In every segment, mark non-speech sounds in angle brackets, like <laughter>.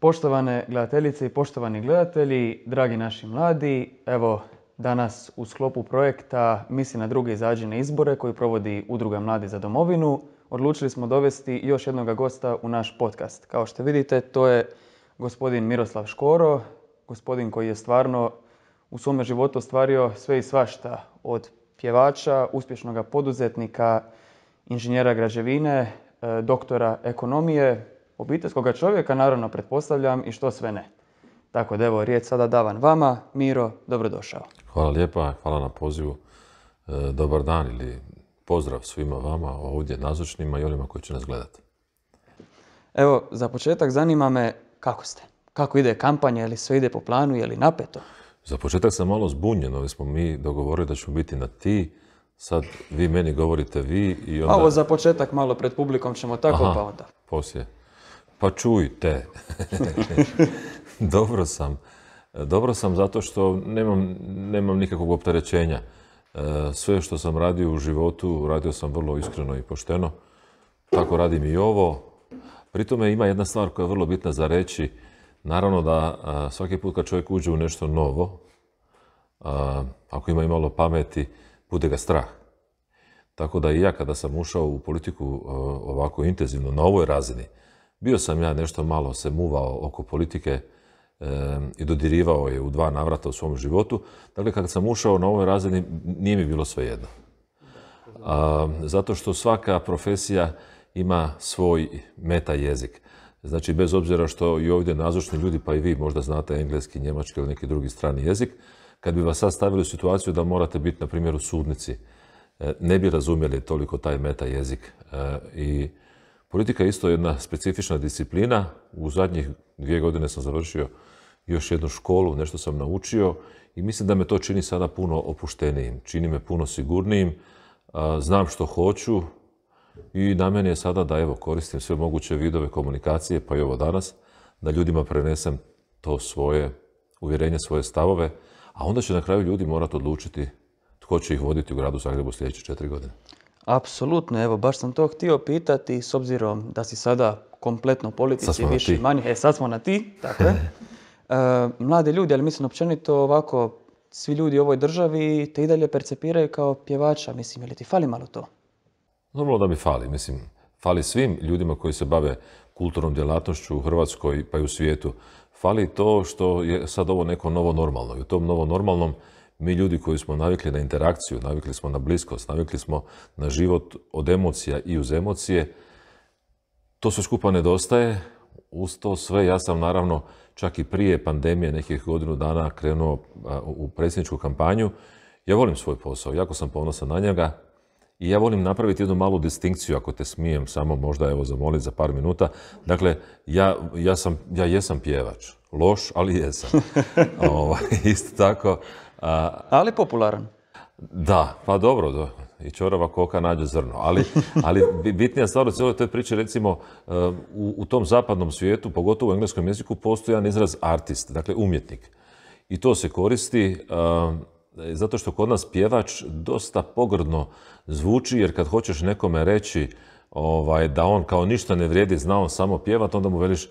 Poštovane gledateljice i poštovani gledatelji, dragi naši mladi, evo danas u sklopu projekta Misli na druge izađene izbore koji provodi Udruga Mladi za domovinu, odlučili smo dovesti još jednog gosta u naš podcast. Kao što vidite, to je gospodin Miroslav Škoro, gospodin koji je stvarno u svome životu ostvario sve i svašta od pjevača, uspješnog poduzetnika, inženjera građevine, e, doktora ekonomije, obiteljskoga čovjeka, naravno pretpostavljam i što sve ne. Tako da evo, riječ sada davan vama. Miro, dobrodošao. Hvala lijepa, hvala na pozivu. E, dobar dan ili pozdrav svima vama ovdje nazočnima i onima koji će nas gledati. Evo, za početak zanima me kako ste? Kako ide kampanja, je li sve ide po planu, je li napeto? Za početak sam malo zbunjen, ali smo mi dogovorili da ćemo biti na ti. Sad vi meni govorite vi i onda... Ovo za početak malo pred publikom ćemo tako, pa onda. poslije. Pa čujte. dobro sam. Dobro sam zato što nemam, nemam nikakvog opterećenja. E, sve što sam radio u životu, radio sam vrlo iskreno i pošteno. Tako radim i ovo. Pri tome ima jedna stvar koja je vrlo bitna za reći. Naravno da e, svaki put kad čovjek uđe u nešto novo, e, ako ima imalo pameti, bude ga strah. Tako da i ja kada sam ušao u politiku ovako intenzivno, na ovoj razini, bio sam ja nešto malo se muvao oko politike i dodirivao je u dva navrata u svom životu. Dakle, kad sam ušao na ovoj razini, nije mi bilo sve jedno. zato što svaka profesija ima svoj meta jezik. Znači, bez obzira što i ovdje nazočni ljudi, pa i vi možda znate engleski, njemački ili neki drugi strani jezik, kad bi vas sad stavili u situaciju da morate biti, na primjer, u sudnici, e, ne bi razumjeli toliko taj meta jezik. E, I Politika je isto jedna specifična disciplina. U zadnjih dvije godine sam završio još jednu školu, nešto sam naučio i mislim da me to čini sada puno opuštenijim, čini me puno sigurnijim, znam što hoću i na meni je sada da evo koristim sve moguće vidove komunikacije, pa i ovo danas, da ljudima prenesem to svoje uvjerenje, svoje stavove, a onda će na kraju ljudi morati odlučiti tko će ih voditi u gradu Zagrebu sljedeće četiri godine. Apsolutno, evo, baš sam to htio pitati s obzirom da si sada kompletno politici više manje. E, sad smo na ti, tako <laughs> e, ljudi, ali mislim općenito ovako, svi ljudi u ovoj državi te i dalje percepiraju kao pjevača, mislim, ili ti fali malo to? Normalno da mi fali, mislim, fali svim ljudima koji se bave kulturnom djelatnošću u Hrvatskoj pa i u svijetu. Fali to što je sad ovo neko novo normalno i u tom novo normalnom mi ljudi koji smo navikli na interakciju, navikli smo na bliskost, navikli smo na život od emocija i uz emocije, to sve skupa nedostaje. Uz to sve ja sam naravno čak i prije pandemije nekih godinu dana krenuo u predsjedničku kampanju. Ja volim svoj posao, jako sam ponosan na njega i ja volim napraviti jednu malu distinkciju, ako te smijem samo možda evo zamoliti za par minuta. Dakle, ja, ja, sam, ja jesam pjevač, loš, ali jesam. <laughs> Ovaj, isto tako, ali popularan. Da, pa dobro, do, i čorava koka nađe zrno. Ali, <laughs> ali bitnija stvar u cijeloj toj priči, recimo, eh, u, u tom zapadnom svijetu, pogotovo u engleskom jeziku, postoji jedan izraz artist, dakle umjetnik. I to se koristi eh, zato što kod nas pjevač dosta pogrdno zvuči, jer kad hoćeš nekome reći ovaj, da on kao ništa ne vrijedi, zna on samo pjevat, onda mu veliš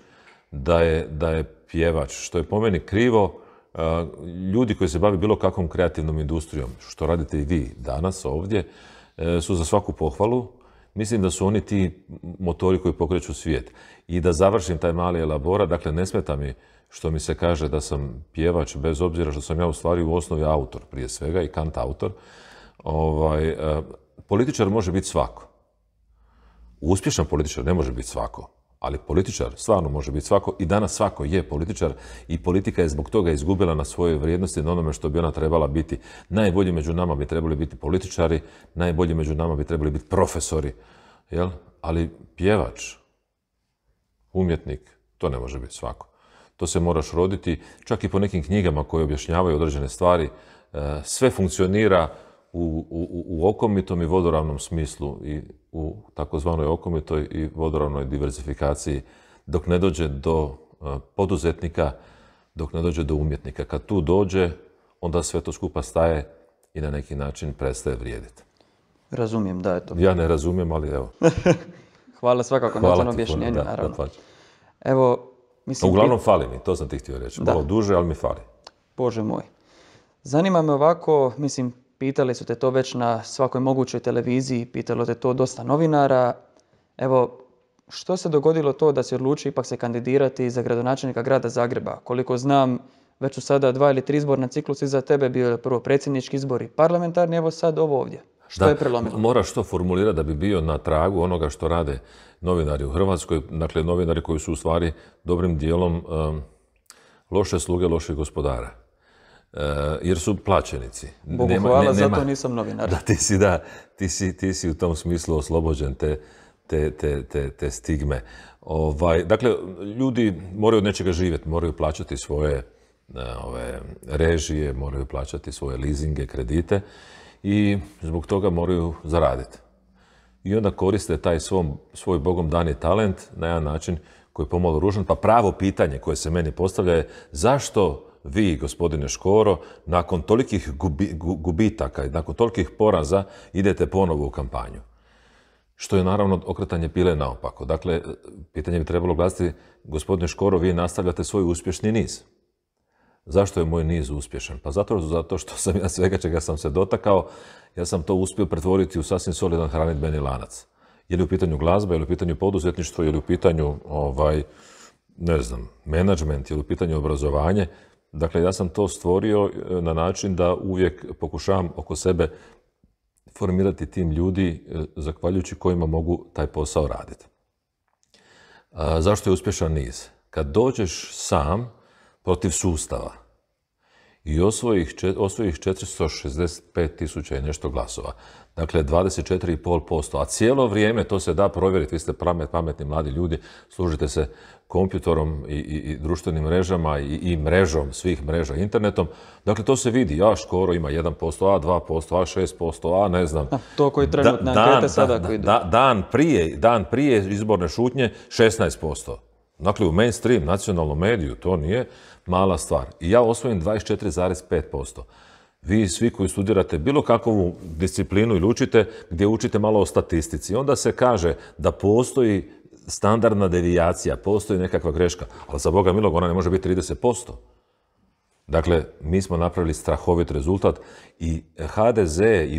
da je, da je pjevač, što je po meni krivo Eh, ljudi koji se bavi bilo kakvom kreativnom industrijom, što radite i vi danas ovdje, eh, su za svaku pohvalu. Mislim da su oni ti motori koji pokreću svijet. I da završim taj mali elaborat, dakle ne smeta mi što mi se kaže da sam pjevač, bez obzira što sam ja u stvari u osnovi autor prije svega i kant autor. Ovaj, eh, političar može biti svako. Uspješan političar ne može biti svako ali političar stvarno može biti svako i danas svako je političar i politika je zbog toga izgubila na svojoj vrijednosti na onome što bi ona trebala biti. Najbolji među nama bi trebali biti političari, najbolji među nama bi trebali biti profesori, jel? ali pjevač, umjetnik, to ne može biti svako. To se moraš roditi, čak i po nekim knjigama koje objašnjavaju određene stvari, e, sve funkcionira u, okomitom i vodoravnom smislu i u takozvanoj okomitoj i vodoravnoj diversifikaciji dok ne dođe do e, poduzetnika, dok ne dođe do umjetnika. Kad tu dođe, onda sve to skupa staje i na neki način prestaje vrijediti. Razumijem, da je to. Ja ne razumijem, ali evo. <laughs> Hvala svakako na naravno. evo, mislim... Uglavnom fali mi, to sam ti htio reći. duže, ali mi fali. Bože moj. Zanima me ovako, mislim, Pitali su te to već na svakoj mogućoj televiziji, pitalo te to dosta novinara. Evo, što se dogodilo to da si odlučio ipak se kandidirati za gradonačelnika grada Zagreba? Koliko znam, već su sada dva ili tri izborna ciklusa iza tebe, bio je prvo predsjednički izbor i parlamentarni, evo sad ovo ovdje. Što je prelomilo? Moraš to formulirati da bi bio na tragu onoga što rade novinari u Hrvatskoj, dakle novinari koji su u stvari dobrim dijelom loše sluge, loših gospodara. Eh, jer su plaćenici. Bogu hvala, zato nisam novinar. <laughs> Da, ti si, da, ti si, u tom smislu oslobođen te, te, stigme. Ovaj, dakle, ljudi moraju od nečega živjeti, moraju plaćati svoje eh, ove, režije, moraju plaćati svoje leasinge, kredite i zbog toga moraju zaraditi. I onda koriste taj svoj bogom dani talent na jedan način koji je pomalo ružan. Pa pravo pitanje koje se meni postavlja je zašto vi, gospodine Škoro, nakon tolikih gubitaka i nakon tolikih poraza idete ponovo u kampanju. Što je naravno okretanje pile naopako. Dakle, pitanje bi trebalo glasiti, gospodine Škoro, vi nastavljate svoj uspješni niz. Zašto je moj niz uspješan? Pa zato, zato što sam ja svega čega sam se dotakao, ja sam to uspio pretvoriti u sasvim solidan hranitbeni lanac. Je li u pitanju glazba, je li u pitanju poduzetništvo, je li u pitanju, ovaj, ne znam, menadžment, je li u pitanju obrazovanje, Dakle, ja sam to stvorio e, na način da uvijek pokušavam oko sebe formirati tim ljudi e, zahvaljujući kojima mogu taj posao raditi. E, zašto je uspješan niz? Kad dođeš sam protiv sustava, i osvojih, 465 tisuća i nešto glasova. Dakle, 24,5%. A cijelo vrijeme to se da provjeriti. Vi ste pametni mladi ljudi, služite se kompjutorom i, društvenim mrežama i, mrežom svih mreža internetom. Dakle, to se vidi. A, škoro ima 1%, a 2%, a 6%, a ne znam. to koji trenutne sada koji idu. dan, prije, dan prije izborne šutnje 16%. Dakle, u mainstream, nacionalnom mediju, to nije mala stvar. I ja osvojim 24,5%. Vi svi koji studirate bilo kakvu disciplinu ili učite, gdje učite malo o statistici. Onda se kaže da postoji standardna devijacija, postoji nekakva greška, ali za Boga milog ona ne može biti 30%. Dakle, mi smo napravili strahovit rezultat i HDZ i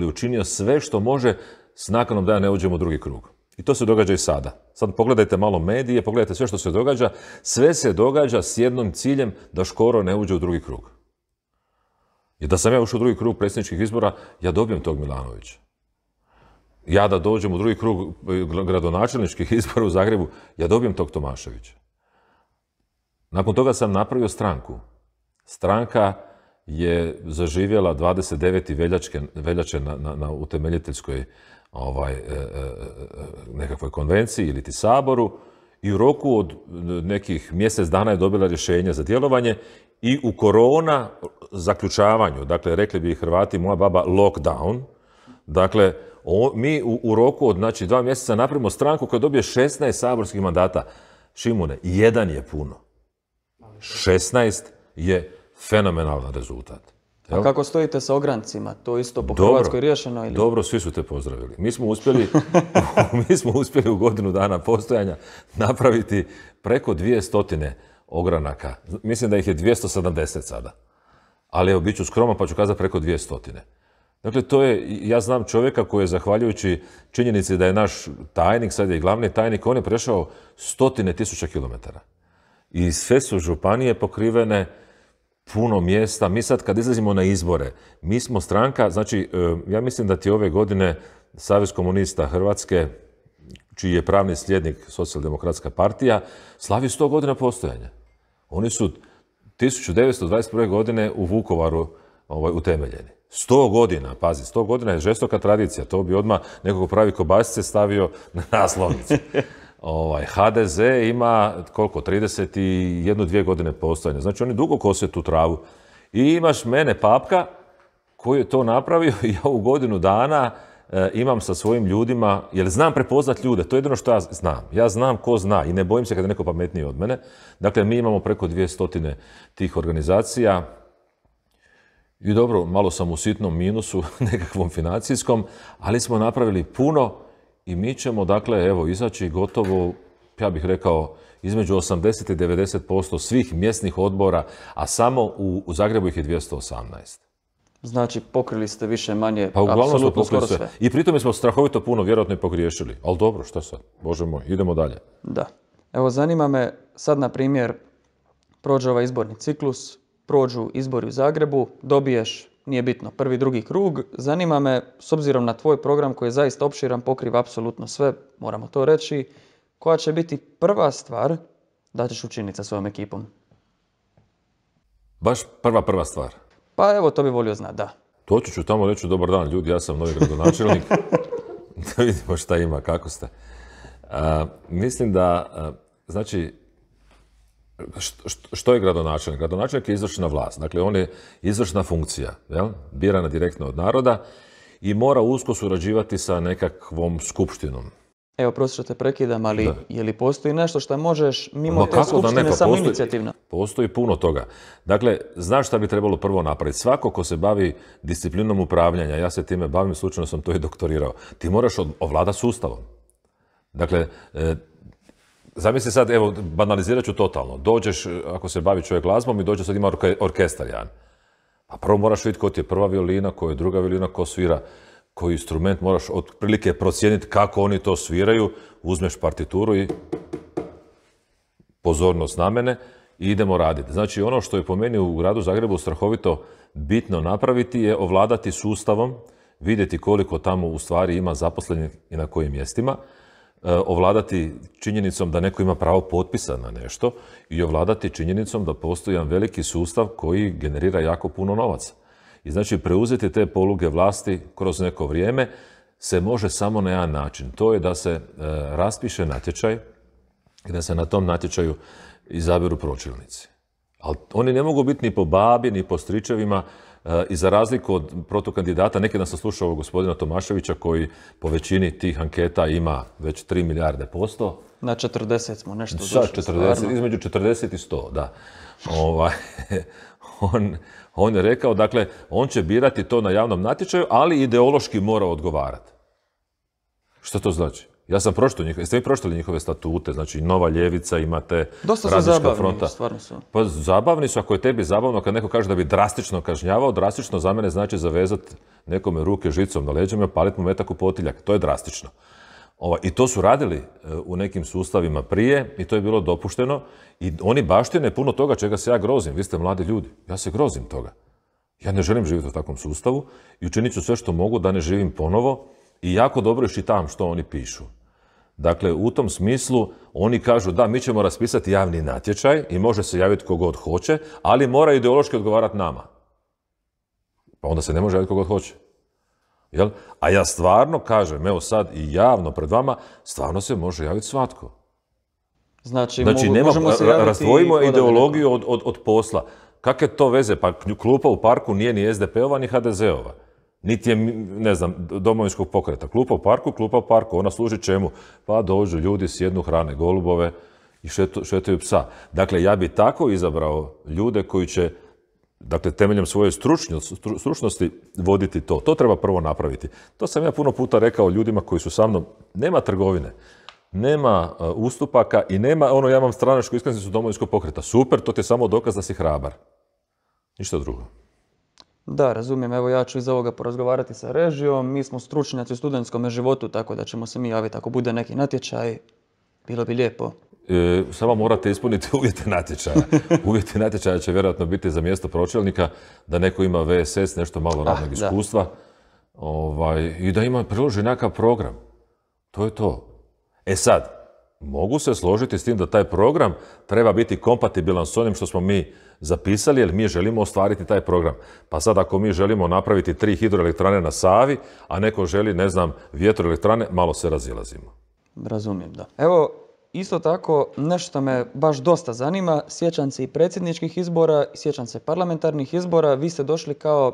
je učinio sve što može s nakanom da ja ne uđemo u drugi krug. I to se događa i sada. Sad pogledajte malo medije, pogledajte sve što se događa. Sve se događa s jednom ciljem da Škoro ne uđe u drugi krug. I da sam ja ušao u drugi krug predsjedničkih izbora, ja dobijem tog Milanovića. Ja da dođem u drugi krug gradonačelničkih <laughs> izbora u Zagrebu, ja dobijem tog Tomaševića. Nakon toga sam napravio stranku. Stranka je zaživjela 29. veljače na, na utemeljiteljskoj ovaj, e, e, e, nekakvoj konvenciji ili ti saboru i u roku od nekih mjesec dana je dobila rješenje za djelovanje i u korona zaključavanju, dakle, rekli bi Hrvati, moja baba, lockdown, dakle, mi u, roku od znači, dva mjeseca napravimo stranku koja dobije 16 saborskih mandata. Šimune, jedan je puno. 16 je fenomenalan rezultat. A kako stojite sa ograncima? To isto po Hrvatskoj riješeno? Ili? Dobro, svi su te pozdravili. Mi smo, uspjeli, <laughs> mi smo uspjeli u godinu dana postojanja napraviti preko dvije stotine ogranaka. Mislim da ih je 270 sada. Ali evo, bit ću skroman pa ću kazati preko dvije stotine. Dakle, to je, ja znam čovjeka koji je zahvaljujući činjenici da je naš tajnik, sad je i glavni tajnik, on je prešao stotine tisuća kilometara. I sve su županije pokrivene, puno mjesta. Mi sad kad izlazimo na izbore, mi smo stranka, znači e, ja mislim da ti ove godine Savez komunista Hrvatske, čiji je pravni slijednik Socijaldemokratska partija, slavi 100 godina postojanja. Oni su 1921. godine u Vukovaru ovaj, utemeljeni. Sto godina, pazi, 100 godina je žestoka tradicija. To bi odmah nekog pravi kobasice stavio na naslovnicu. <laughs> Ovaj, HDZ ima koliko, 31 2 godine postojanja. Znači oni dugo kose tu travu. I imaš mene papka koji je to napravio i <laughs> ja u godinu dana e, imam sa svojim ljudima, jer znam prepoznat ljude, to je jedino što ja znam. Ja znam ko zna i ne bojim se kada je neko pametniji od mene. Dakle, mi imamo preko dvije stotine tih organizacija, i dobro, malo sam u sitnom minusu, <laughs> nekakvom financijskom, ali smo napravili puno i mi ćemo, dakle, evo, izaći gotovo, ja bih rekao, između 80 i 90% svih mjesnih odbora, a samo u, Zagrebu ih je 218. Znači, pokrili ste više manje, pa, uglavnom smo pokrili sve. I pritom smo strahovito puno, vjerojatno i pogriješili. Ali dobro, što sad? Bože moj, idemo dalje. Da. Evo, zanima me, sad na primjer, prođe ovaj izborni ciklus, prođu izbori u Zagrebu, dobiješ nije bitno, prvi, drugi krug. Zanima me, s obzirom na tvoj program koji je zaista opširan, pokriva apsolutno sve, moramo to reći, koja će biti prva stvar da ćeš učiniti sa svojom ekipom? Baš prva, prva stvar? Pa evo, to bi volio znati, da. To ću tamo reći, dobar dan ljudi, ja sam novi gradonačelnik. <laughs> da vidimo šta ima, kako ste. mislim da, znači, što je gradonačelnik? Gradonačelnik je izvršna vlast, dakle on je izvršna funkcija, birana direktno od naroda i mora usko surađivati sa nekakvom skupštinom. Evo, što te prekidam, ali je li postoji nešto što možeš mimo te skupštine pa samo inicijativno? Postoji puno toga. Dakle, znaš šta bi trebalo prvo napraviti? Svako ko se bavi disciplinom upravljanja, ja se time bavim, slučajno sam to i doktorirao, ti moraš ovlada sustavom. Dakle, e, Zamisli sad, evo, banalizirat ću totalno. Dođeš, e, ako se bavi čovjek glazbom i dođe sad ima orkestar jedan. A pa prvo moraš vidjeti ko ti je prva violina, ko je druga violina, ko svira koji instrument, moraš otprilike procijeniti kako oni to sviraju, uzmeš partituru i pozornost na mene i idemo raditi. Znači ono što je po meni u gradu Zagrebu strahovito bitno napraviti je ovladati sustavom, vidjeti koliko tamo u stvari ima zaposlenih i na kojim mjestima, Eh, ovladati činjenicom da neko ima pravo potpisa na nešto i ovladati činjenicom da postoji jedan veliki sustav koji generira jako puno novaca. I znači preuzeti te poluge vlasti kroz neko vrijeme se može samo na jedan način. To je da se eh, raspiše natječaj i da se na tom natječaju izaberu pročelnici. Ali oni ne mogu biti ni po babi, ni po stričevima, E, I za razliku od protokandidata, neki dan sam slušao gospodina Tomaševića koji po većini tih anketa ima već 3 milijarde posto. Na 40 smo nešto došli. 40, između 40 i 100, da. Ovaj, <laughs> on, on je rekao, dakle, on će birati to na javnom natječaju, ali ideološki mora odgovarati. Što to znači? Ja sam pročitao njihove, jeste vi pročitali njihove statute, znači Nova Ljevica, imate Dosta su zabavni, fronta. stvarno su. Pa zabavni su, ako je tebi zabavno, kad neko kaže da bi drastično kažnjavao, drastično za mene znači zavezati nekome ruke žicom na leđima i paliti mu metak u potiljak. To je drastično. I to su radili e, u nekim sustavima prije i to je bilo dopušteno. I oni baštine puno toga čega se ja grozim. Vi ste mladi ljudi. Ja se grozim toga. Ja ne želim živjeti u takvom sustavu i učinit ću sve što mogu da ne živim ponovo i jako dobro iščitam što oni pišu. Dakle, u tom smislu oni kažu da mi ćemo raspisati javni natječaj i može se javiti kogod hoće, ali mora ideološki odgovarati nama. Pa onda se ne može javiti kogod hoće. Jel? A ja stvarno kažem, evo sad i javno pred vama, stvarno se može javiti svatko. Znači, znači možemo se javiti razdvojimo ideologiju od, od, od posla. Kakve to veze? Pa klupa u parku nije ni SDP-ova ni HDZ-ova. Niti je, ne znam, domovinskog pokreta. Klupa u parku, klupa u parku. Ona služi čemu? Pa dođu ljudi, sjednu hrane golubove i šetaju psa. Dakle, ja bi tako izabrao ljude koji će dakle, temeljem svoje stručnosti voditi to. To treba prvo napraviti. To sam ja puno puta rekao ljudima koji su sa mnom, nema trgovine, nema uh, ustupaka i nema, ono, ja imam stranačku iskaznicu domovinskog pokreta. Super, to ti je samo dokaz da si hrabar. Ništa drugo. Da, razumijem. Evo ja ću iz ovoga porazgovarati sa režijom. Mi smo stručnjaci u studentskom životu, tako da ćemo se mi javiti ako bude neki natječaj. Bilo bi lijepo. E, samo morate ispuniti <laughs> uvjete natječaja. <laughs> uvjeti natječaja će vjerojatno biti za mjesto pročelnika, da neko ima VSS, nešto malo ah, radnog iskustva ovaj, i da ima priloži nekakav program. To je to. E sad, mogu se složiti s tim da taj program treba biti kompatibilan s onim što smo mi zapisali jer mi želimo ostvariti taj program. Pa sad ako mi želimo napraviti tri hidroelektrane na Savi, a neko želi, ne znam, vjetroelektrane, malo se razilazimo. Razumijem, da. Evo, isto tako, nešto me baš dosta zanima. Sjećam se i predsjedničkih izbora, sjećam se parlamentarnih izbora. Vi ste došli kao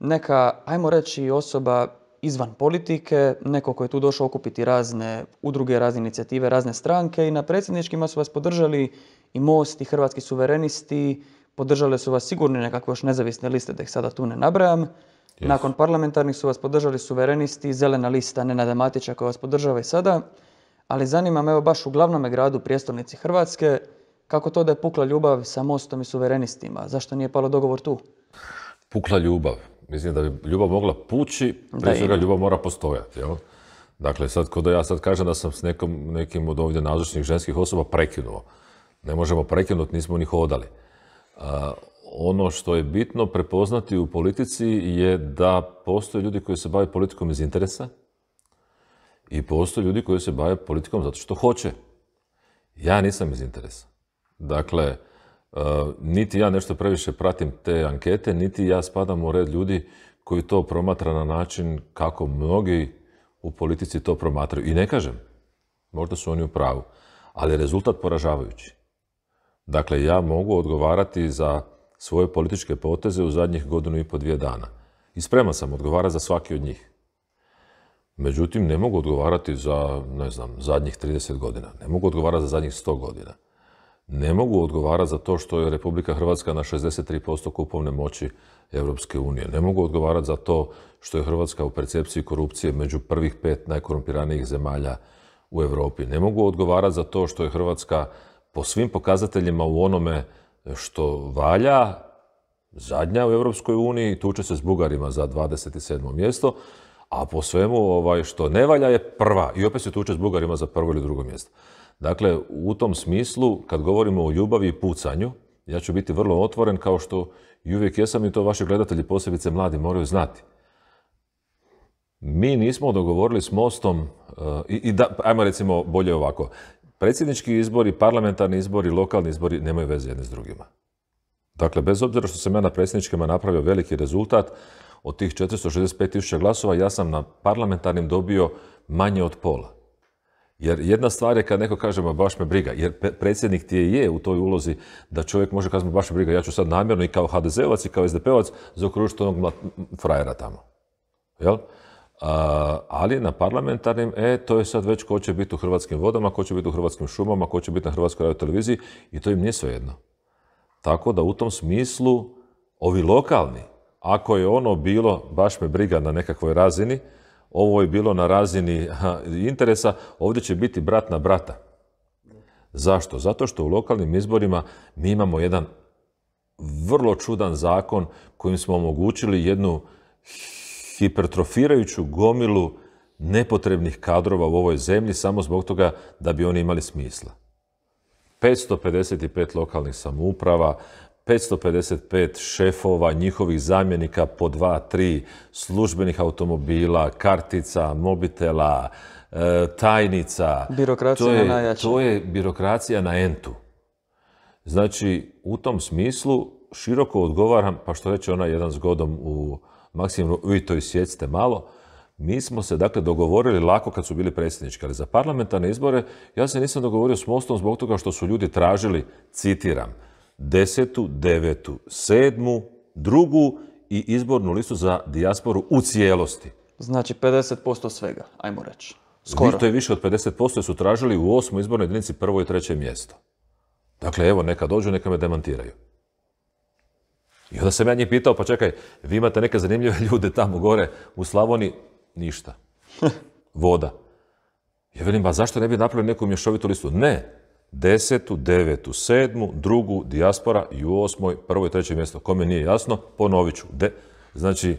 neka, ajmo reći, osoba izvan politike, neko ko je tu došao okupiti razne udruge, razne inicijative, razne stranke i na predsjedničkima su vas podržali i Most i Hrvatski suverenisti, podržali su vas sigurno nekakve još nezavisne liste, da ih sada tu ne nabrajam. Nakon parlamentarnih su vas podržali suverenisti, zelena lista Nenada Matića koja vas podržava i sada. Ali zanima me evo baš u glavnom gradu prijestolnici Hrvatske, kako to da je pukla ljubav sa Mostom i suverenistima? Zašto nije palo dogovor tu? Pukla ljubav. Mislim da bi ljubav mogla pući, prije svega ljubav mora postojati, Dakle, sad, kod da ja sad kažem da sam s nekom, nekim od ovdje nazočnih ženskih osoba prekinuo. Ne možemo prekinuti, nismo ni hodali. ono što je bitno prepoznati u politici je da postoje ljudi koji se bave politikom iz interesa i postoje ljudi koji se bave politikom zato što hoće. Ja nisam iz interesa. Dakle, E, niti ja nešto previše pratim te ankete, niti ja spadam u red ljudi koji to promatra na način kako mnogi u politici to promatraju. I ne kažem, možda su oni u pravu, ali je rezultat poražavajući. Dakle, ja mogu odgovarati za svoje političke poteze u zadnjih godinu i po dvije dana. I spreman sam odgovarati za svaki od njih. Međutim, ne mogu odgovarati za, ne znam, zadnjih 30 godina. Ne mogu odgovarati za zadnjih 100 godina ne mogu odgovarati za to što je Republika Hrvatska na 63% kupovne moći Europske unije. Ne mogu odgovarati za to što je Hrvatska u percepciji korupcije među prvih pet najkorumpiranijih zemalja u Europi. Ne mogu odgovarati za to što je Hrvatska po svim pokazateljima u onome što valja, zadnja u Europskoj uniji, tuče se s Bugarima za 27. mjesto, a po svemu ovaj, što ne valja je prva i opet se tuče s Bugarima za prvo ili drugo mjesto. Dakle, u tom smislu, kad govorimo o ljubavi i pucanju, ja ću biti vrlo otvoren kao što i uvijek jesam i to vaši gledatelji, posebice mladi, moraju znati. Mi nismo dogovorili s Mostom, e, i, da, ajmo recimo bolje ovako, predsjednički izbori, parlamentarni izbori, lokalni izbori nemaju veze jedni s drugima. Dakle, bez obzira što sam ja na predsjedničkima napravio veliki rezultat, od tih 465.000 glasova ja sam na parlamentarnim dobio manje od pola. Jer jedna stvar je kad neko kaže, ma baš me briga, jer predsjednik ti je, u toj ulozi da čovjek može kazati, baš me briga, ja ću sad namjerno i kao HDZ-ovac i kao SDP-ovac zaokružiti onog frajera tamo. Jel? ali na parlamentarnim, e, to je sad već ko će biti u hrvatskim vodama, ko će biti u hrvatskim šumama, ko će biti na Hrvatskoj radioteleviziji i to im nije svejedno. Tako da u tom smislu ovi lokalni, ako je ono bilo, baš me briga na nekakvoj razini, ovo je bilo na razini <laughs> interesa, ovdje će biti brat na brata. Zašto? Zato što u lokalnim izborima mi imamo jedan vrlo čudan zakon kojim smo omogućili jednu hipertrofirajuću gomilu nepotrebnih kadrova u ovoj zemlji samo zbog toga da bi oni imali smisla. 555 lokalnih samouprava, 555 šefova, njihovih zamjenika po dva, tri službenih automobila, kartica, mobitela, e, tajnica. Birokracija to je, najjača. To je birokracija na entu. Znači, u tom smislu široko odgovaram, pa što reče ona jedan zgodom u maksimum, vi to isjecite malo, mi smo se dakle dogovorili lako kad su bili predsjednički, ali za parlamentarne izbore ja se nisam dogovorio s Mostom zbog toga što su ljudi tražili, citiram, desetu, devetu, sedmu, drugu i izbornu listu za dijasporu u cijelosti. Znači 50% svega, ajmo reći. Skoro. To je više od 50% su tražili u osmoj izbornoj jedinici prvo i treće mjesto. Dakle, evo, neka dođu, neka me demantiraju. I onda sam ja njih pitao, pa čekaj, vi imate neke zanimljive <laughs> ljude tamo gore u Slavoni, ništa. <laughs> Voda. Ja velim, pa zašto ne bi napravili neku mješovitu listu? Ne, desetu, devetu, sedmu, drugu, dijaspora i u osmoj, prvo i treće mjesto. Kome nije jasno, ponovit ću. znači,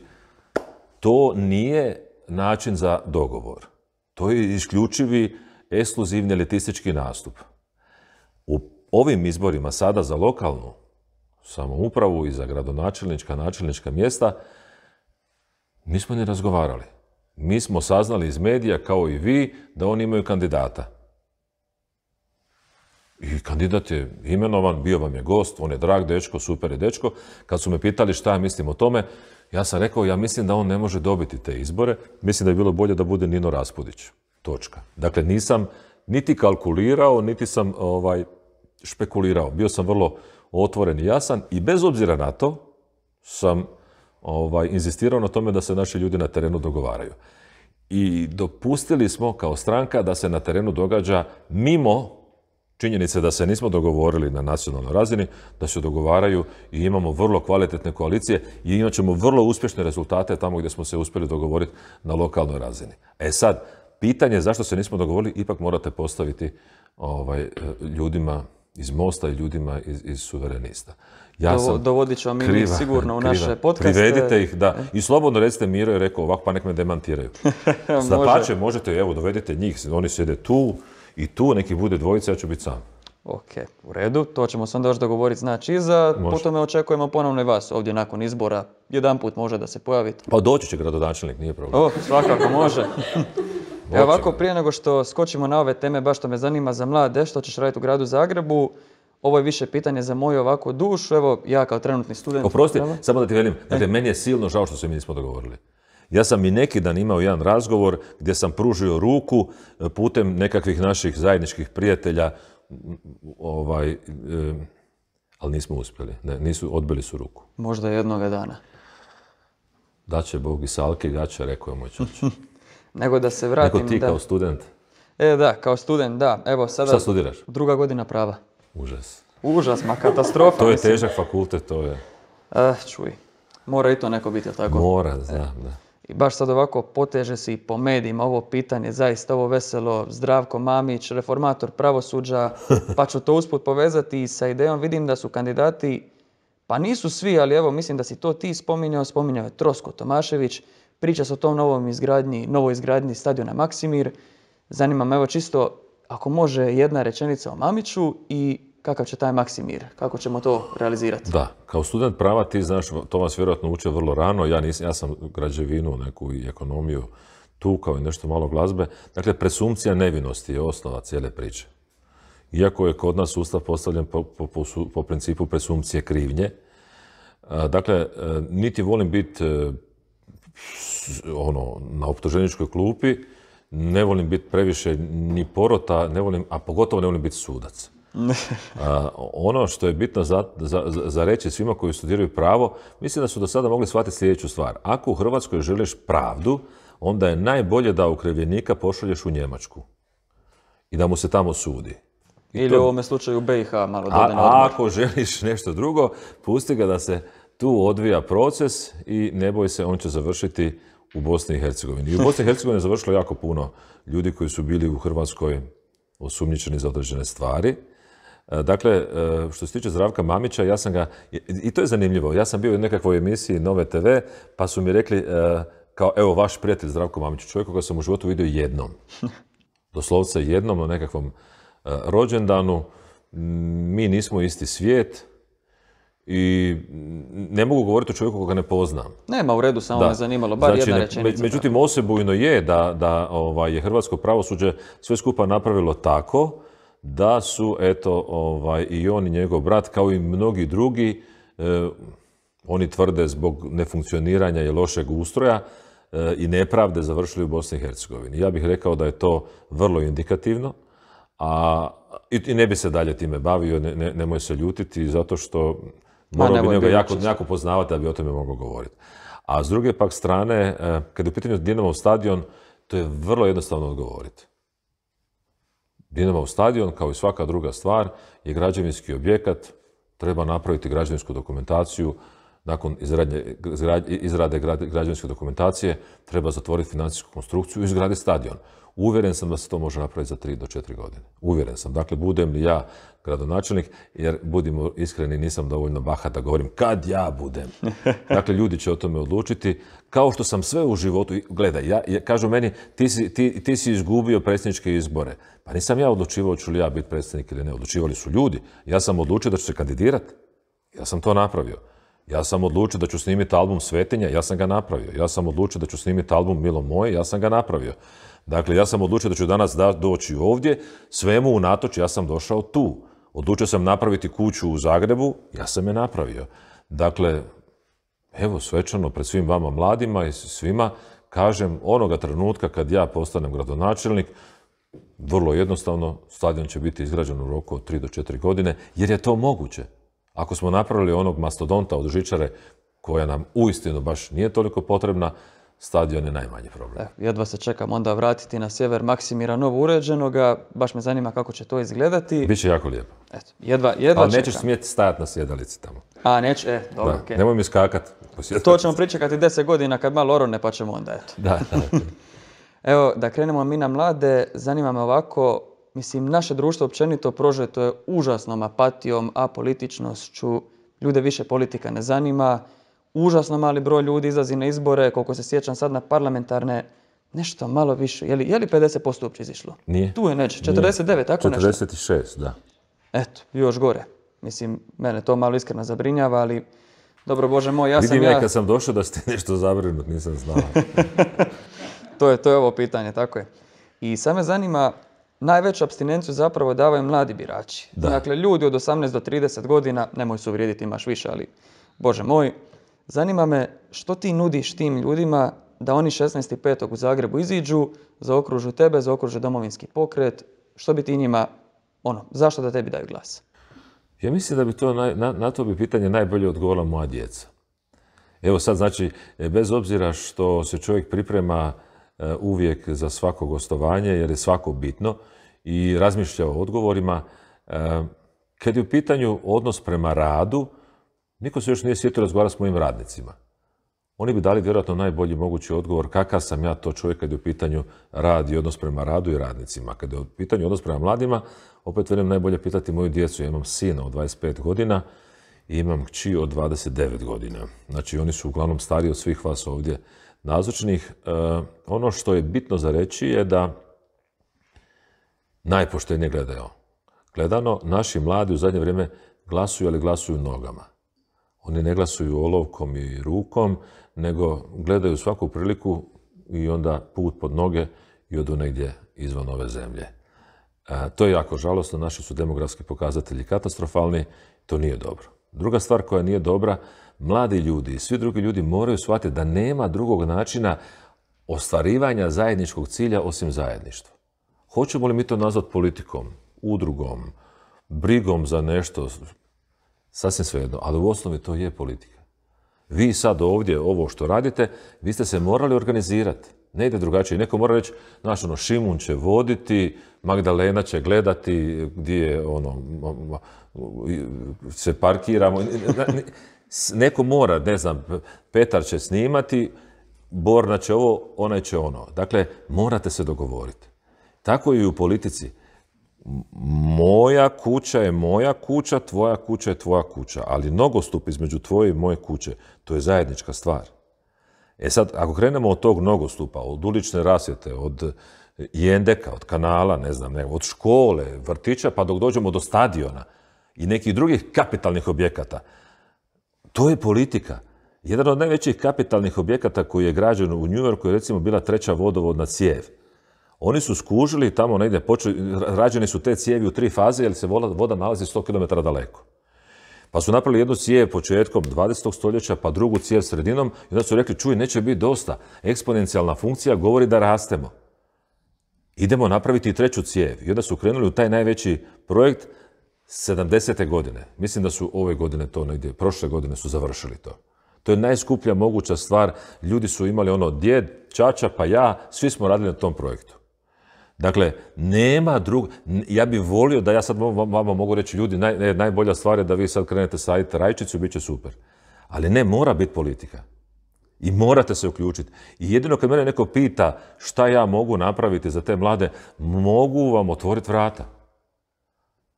to nije način za dogovor. To je isključivi, ekskluzivni elitistički nastup. U ovim izborima sada za lokalnu samoupravu i za gradonačelnička, načelnička mjesta nismo ni razgovarali. Mi smo saznali iz medija, kao i vi, da oni imaju kandidata. I kandidat je imenovan, bio vam je gost, on je drag dečko, super je dečko. Kad su me pitali šta ja mislim o tome, ja sam rekao, ja mislim da on ne može dobiti te izbore. Mislim da je bilo bolje da bude Nino Raspudić. Točka. Dakle, nisam niti kalkulirao, niti sam ovaj, špekulirao. Bio sam vrlo otvoren i jasan i bez obzira na to sam ovaj, inzistirao na tome da se naši ljudi na terenu dogovaraju. I dopustili smo kao stranka da se na terenu događa mimo činjenica da se nismo dogovorili na nacionalnoj razini, da se dogovaraju i imamo vrlo kvalitetne koalicije i imat ćemo vrlo uspješne rezultate tamo gdje smo se uspjeli dogovoriti na lokalnoj razini. E sad, pitanje zašto se nismo dogovorili ipak morate postaviti ovaj, e, ljudima iz Mosta i ljudima iz, suverenista. Ja dovodit ću mi kriva, sigurno u naše podcaste. Privedite ih, da. I slobodno recite Miro je rekao ovako, pa nek me demantiraju. <laughs> Dapače, pače, možete, evo, dovedite njih, oni sjede tu, i tu neki bude dvojica, ja ću biti sam. Ok, u redu, to ćemo se onda još dogovoriti znači iza, Može. me očekujemo ponovno i vas ovdje nakon izbora, jedan put može da se pojavite. Pa doći će gradonačelnik, nije problem. O, svakako može. <laughs> Evo ovako, prije nego što skočimo na ove teme, baš što me zanima za mlade, što ćeš raditi u gradu Zagrebu, ovo je više pitanje za moju ovako dušu, evo ja kao trenutni student... Oprosti, samo da ti velim, dakle, e. meni je silno žao što se mi nismo dogovorili. Ja sam i neki dan imao jedan razgovor gdje sam pružio ruku e, putem nekakvih naših zajedničkih prijatelja, ovaj, e, ali nismo uspjeli, nisu, odbili su ruku. Možda jednoga dana. Da će Bog i Salke gače, rekao je moj <laughs> Nego da se vratim. Nego ti kao student. E da, kao student, da. Evo sada... Šta studiraš? Druga godina prava. Užas. Užas, ma katastrofa. <laughs> to je težak fakultet, to je. Ah čuj. Mora i to neko biti, tako? Mora, znam, da i baš sad ovako poteže si i po medijima ovo pitanje, zaista ovo veselo, Zdravko Mamić, reformator pravosuđa, <laughs> pa ću to usput povezati i sa idejom, vidim da su kandidati, pa nisu svi, ali evo mislim da si to ti spominjao, spominjao je Trosko Tomašević, priča se o tom novom izgradnji, novoj izgradnji stadiona Maksimir, zanima me evo čisto ako može jedna rečenica o Mamiću i kakav će taj maksimir, kako ćemo to realizirati? Da, kao student prava ti znaš, to vas vjerojatno uče vrlo rano, ja, sam građevinu, neku i ekonomiju tu kao i nešto malo glazbe. Dakle, presumpcija nevinosti je osnova cijele priče. Iako je kod nas sustav postavljen po, principu presumpcije krivnje, e, dakle, e, niti volim biti e, ono, na optuženičkoj klupi, ne volim biti previše ni porota, ne volim, a pogotovo ne volim biti sudac ono što je bitno za, reći svima koji studiraju pravo, mislim da su do sada mogli shvatiti sljedeću stvar. Ako u Hrvatskoj želiš pravdu, onda je najbolje da okrivljenika pošalješ u Njemačku i da mu se tamo sudi. Ili u ovome slučaju BiH malo A, a ako želiš nešto drugo, pusti ga da se tu odvija proces i ne boj se, on će završiti u Bosni i Hercegovini. I u Bosni i Hercegovini je završilo jako puno ljudi koji su bili u Hrvatskoj osumnjičeni za određene stvari. E, dakle, e, što se tiče Zdravka Mamića, ja sam ga, i to je zanimljivo, ja sam bio u nekakvoj emisiji Nove TV, pa su mi rekli, e, kao, evo, vaš prijatelj Zdravko Mamić, čovjek koga sam u životu vidio jednom. <laughs> Doslovce jednom na nekakvom rođendanu. Mi nismo isti svijet i ne mogu govoriti o čovjeku koga ne poznam. Nema, u redu, samo me zanimalo, bar znači, jedna rečenica. Međutim, osebujno je da, ovaj, je hrvatsko pravosuđe sve skupa napravilo tako da su eto ovaj, i on i njegov brat kao i mnogi drugi e, oni tvrde zbog nefunkcioniranja i lošeg ustroja e, i nepravde završili u Bosni i Hercegovini. Ja bih rekao da je to vrlo indikativno, a i, ne bi se dalje time bavio, ne, ne, nemoj se ljutiti, zato što morao pa, bi njega jako, jako poznavati da bi o tome mogao govoriti. A s druge pak strane, eh, kad je u pitanju Dinamo stadion, to je vrlo jednostavno odgovoriti. Dinamov stadion, kao i svaka druga stvar, je građevinski objekat, treba napraviti građevinsku dokumentaciju, nakon izrade građevinske dokumentacije treba zatvoriti financijsku konstrukciju i izgraditi stadion. Uvjeren sam da se to može napraviti za tri do 4 godine. Uvjeren sam. Dakle, budem li ja gradonačelnik, jer budimo iskreni, nisam dovoljno bahat da govorim kad ja budem. <laughs> Dakle, ljudi će o tome odlučiti. Kao što sam sve u životu, gledaj, ja, kažu meni, ti si, ti, ti si izgubio predsjedničke izbore. Pa nisam ja odlučivao ću li ja biti predsjednik ili ne. Odlučivali su ljudi. Ja sam odlučio da ću se kandidirati. Ja sam to napravio. Ja sam odlučio da ću snimiti album Svetinja, ja sam ga napravio. Ja sam odlučio da ću snimiti album Milo moje, ja sam ga napravio. Dakle, ja sam odlučio da ću danas doći ovdje, svemu unatoč ja sam došao tu. Odlučio sam napraviti kuću u Zagrebu, ja sam je napravio. Dakle, evo svečano pred svim vama mladima i svima kažem onoga trenutka kad ja postanem gradonačelnik, vrlo jednostavno, stadion će biti izgrađen u roku od 3 do 4 godine, jer je to moguće. Ako smo napravili onog mastodonta od žičare koja nam uistinu baš nije toliko potrebna, stadion je najmanji problem. jedva se čekam onda vratiti na sjever Maksimira novo uređenoga. Baš me zanima kako će to izgledati. Biće jako lijepo. Eto, jedva, jedva Ali nećeš smijeti stajati na sjedalici tamo. A, neće e, dobro, okej. Nemoj mi skakati. To ćemo pričekati deset godina kad malo orone pa ćemo onda, eto. Da, da. <laughs> Evo, da krenemo mi na mlade, zanima me ovako, mislim, naše društvo općenito prožeto je užasnom apatijom, apolitičnošću, ljude više politika ne zanima, užasno mali broj ljudi izlazi na izbore, koliko se sjećam sad na parlamentarne, nešto malo više. Je li, je li 50% uopće izišlo? Nije. Tu je neće, 49, Nije. tako nešto. 46, da. Eto, još gore. Mislim, mene to malo iskreno zabrinjava, ali dobro, Bože moj, ja sam Vidim ja... kad sam došao da ste <laughs> nešto zabrinut, nisam znao. <laughs> to, je, to je ovo pitanje, tako je. I sad me zanima, najveću abstinenciju zapravo davaju mladi birači. Da. Dakle, ljudi od 18 do 30 godina, nemoj se uvrijediti, imaš više, ali Bože moj, Zanima me što ti nudiš tim ljudima da oni 16.5. u Zagrebu iziđu, zaokružu tebe, okružu domovinski pokret, što bi ti njima, ono, zašto da tebi daju glas? Ja mislim da bi to, na, to bi pitanje najbolje odgovorila moja djeca. Evo sad, znači, e, bez obzira što se čovjek priprema e, uvijek za svako gostovanje, jer je svako bitno, i razmišlja o odgovorima, e, kad je u pitanju odnos prema radu, Niko se još nije sjetio razgovarati s mojim radnicima. Oni bi dali vjerojatno najbolji mogući odgovor kakav sam ja to čovjek kad je u pitanju rad i odnos prema radu i radnicima. Kad je u pitanju odnos prema mladima, opet vjerujem najbolje pitati moju djecu. Ja imam sina od 25 godina i imam kći od 29 godina. Znači oni su uglavnom stariji od svih vas ovdje nazočnih. E, ono što je bitno za reći je da najpoštenije gledaju. Gledano, naši mladi u zadnje vrijeme glasuju, ali glasuju nogama. Oni ne glasuju olovkom i rukom, nego gledaju svaku priliku i onda put pod noge i odu negdje izvan ove zemlje. E, to je jako žalostno, naši su demografski pokazatelji katastrofalni, to nije dobro. Druga stvar koja nije dobra, mladi ljudi i svi drugi ljudi moraju shvatiti da nema drugog načina ostvarivanja zajedničkog cilja osim zajedništva. Hoćemo li mi to nazvati politikom, udrugom, brigom za nešto, Sasvim svejedno, ali u osnovi to je politika. Vi sad ovdje, ovo što radite, vi ste se morali organizirati. Ne ide drugačije. Neko mora reći, znaš, ono, Šimun će voditi, Magdalena će gledati gdje je, ono, se parkiramo. Neko mora, ne znam, Petar će snimati, Borna će ovo, onaj će ono. Dakle, morate se dogovoriti. Tako i u politici moja kuća je moja kuća, tvoja kuća je tvoja kuća, ali nogostup između tvoje i moje kuće, to je zajednička stvar. E sad, ako krenemo od tog nogostupa, od ulične rasvjete, od jendeka, od kanala, ne znam, ne, od škole, vrtića, pa dok dođemo do stadiona i nekih drugih kapitalnih objekata, to je politika. Jedan od najvećih kapitalnih objekata koji je građen u Njujorku je recimo bila treća vodovodna cijev. Oni su skužili tamo negdje, počeli, rađene su te cijevi u tri faze jer se voda nalazi 100 km daleko. Pa su napravili jednu cijev početkom 20. stoljeća, pa drugu cijev sredinom i onda su rekli, čuj, neće biti dosta. Eksponencijalna funkcija govori da rastemo. Idemo napraviti treću cijev. I onda su krenuli u taj najveći projekt 70. godine. Mislim da su ove godine to negdje, prošle godine su završili to. To je najskuplja moguća stvar. Ljudi su imali ono djed, čača, pa ja, svi smo radili na tom projektu. Dakle, nema drug... Ja bih volio da ja sad vama mogu reći, ljudi, najbolja stvar je da vi sad krenete sajiti Rajčicu, bit će super. Ali ne, mora biti politika. I morate se uključiti. I jedino kad mene neko pita šta ja mogu napraviti za te mlade, mogu vam otvoriti vrata.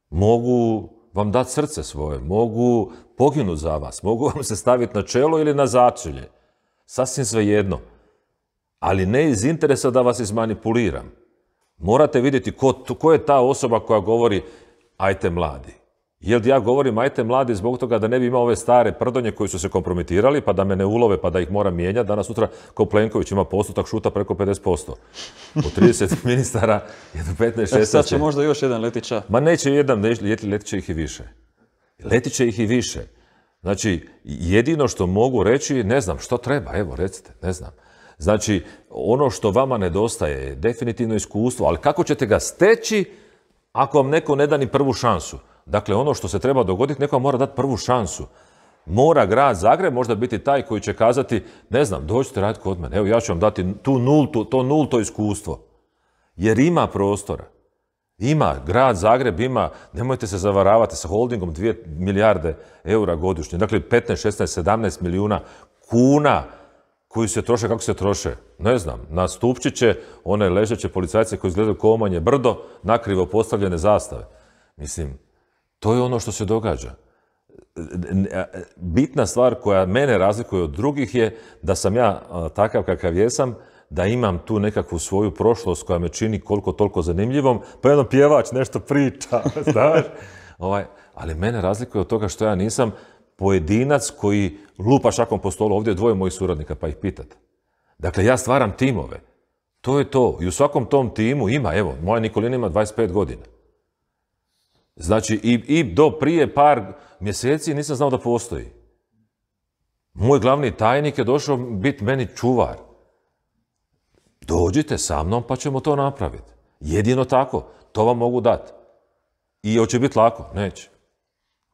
Mogu vam dati srce svoje, mogu poginuti za vas, mogu vam se staviti na čelo ili na začelje. Sasvim svejedno. Ali ne iz interesa da vas izmanipuliram Morate vidjeti ko, ko je ta osoba koja govori ajte mladi. Jel ja govorim ajte mladi zbog toga da ne bi imao ove stare prdonje koji su se kompromitirali pa da me ne ulove pa da ih moram mijenjati. Danas sutra kao Plenković ima postotak šuta preko 50%. po 30 <laughs> ministara je 15 16. Sad će možda još jedan letića. Ma neće jedan, letit će ih i više. Letit će ih i više. Znači, jedino što mogu reći, ne znam, što treba, evo recite, ne znam. Znači, ono što vama nedostaje je definitivno iskustvo, ali kako ćete ga steći ako vam neko ne da ni prvu šansu? Dakle, ono što se treba dogoditi, neko vam mora dati prvu šansu. Mora grad Zagreb možda biti taj koji će kazati, ne znam, dođite raditi kod mene, evo ja ću vam dati tu nultu, to nulto iskustvo. Jer ima prostora. Ima, grad Zagreb ima, nemojte se zavaravati sa holdingom 2 milijarde eura godišnje, dakle 15, 16, 17 milijuna kuna koji se troše, kako se troše, ne znam, na stupčiće, one ležeće policajce koji izgledaju kao omanje brdo, nakrivo postavljene zastave. Mislim, to je ono što se događa. Bitna stvar koja mene razlikuje od drugih je da sam ja takav kakav jesam, da imam tu nekakvu svoju prošlost koja me čini koliko toliko zanimljivom, pa jedan pjevač nešto priča, <laughs> znaš. Ovaj, ali mene razlikuje od toga što ja nisam, pojedinac koji lupa šakom po stolu, ovdje je dvoje mojih suradnika pa ih pitate. Dakle, ja stvaram timove. To je to. I u svakom tom timu ima, evo, moja Nikolina ima 25 godina. Znači, i, do prije par mjeseci nisam znao da postoji. Moj glavni tajnik je došao biti meni čuvar. Dođite sa mnom pa ćemo to napraviti. Jedino tako. To vam mogu dati. I hoće biti lako? Neće.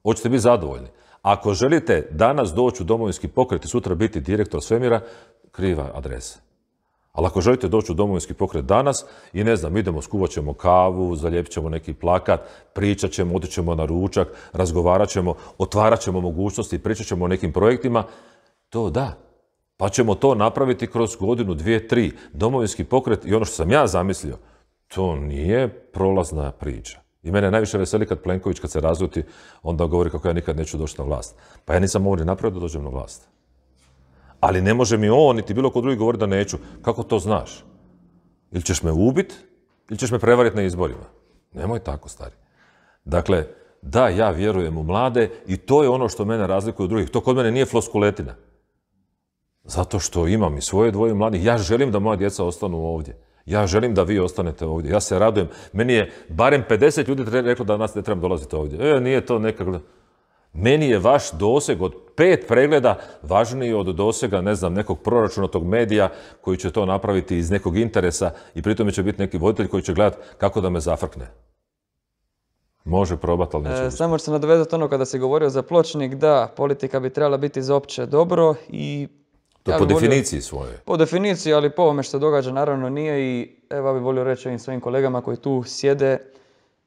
Hoćete biti zadovoljni. Ako želite danas doći u domovinski pokret i sutra biti direktor svemira, kriva adresa. Ali ako želite doći u domovinski pokret danas i ne znam, idemo, skuvat ćemo kavu, zalijepit ćemo neki plakat, pričat ćemo, otići ćemo na ručak, razgovarat ćemo, otvarat ćemo mogućnosti, pričat ćemo o nekim projektima, to da. Pa ćemo to napraviti kroz godinu, dvije, tri. Domovinski pokret i ono što sam ja zamislio, to nije prolazna priča. I mene najviše veseli kad Plenković, kad se razuti onda govori kako ja nikad neću doći na vlast. Pa ja nisam ovdje ni napravio da dođem na vlast. Ali ne može mi on, niti bilo ko drugi govori da neću. Kako to znaš? Ili ćeš me ubit, ili ćeš me prevariti na izborima. Nemoj tako, stari. Dakle, da, ja vjerujem u mlade i to je ono što mene razlikuje od drugih. To kod mene nije floskuletina. Zato što imam i svoje dvoje mladih. Ja želim da moja djeca ostanu ovdje. Ja želim da vi ostanete ovdje. Ja se radujem. Meni je barem 50 ljudi reklo da nas ne trebam dolaziti ovdje. E, nije to nekako... Meni je vaš doseg od pet pregleda važniji od dosega, ne znam, nekog proračuna tog medija koji će to napraviti iz nekog interesa i pritom će biti neki voditelj koji će gledati kako da me zafrkne. Može probati, ali e, neće. samo ću se nadovezati ono kada si govorio za pločnik, da, politika bi trebala biti za opće dobro i to po definiciji svoje. Po definiciji, ali po ovome što se događa naravno nije i evo bih volio reći ovim svojim kolegama koji tu sjede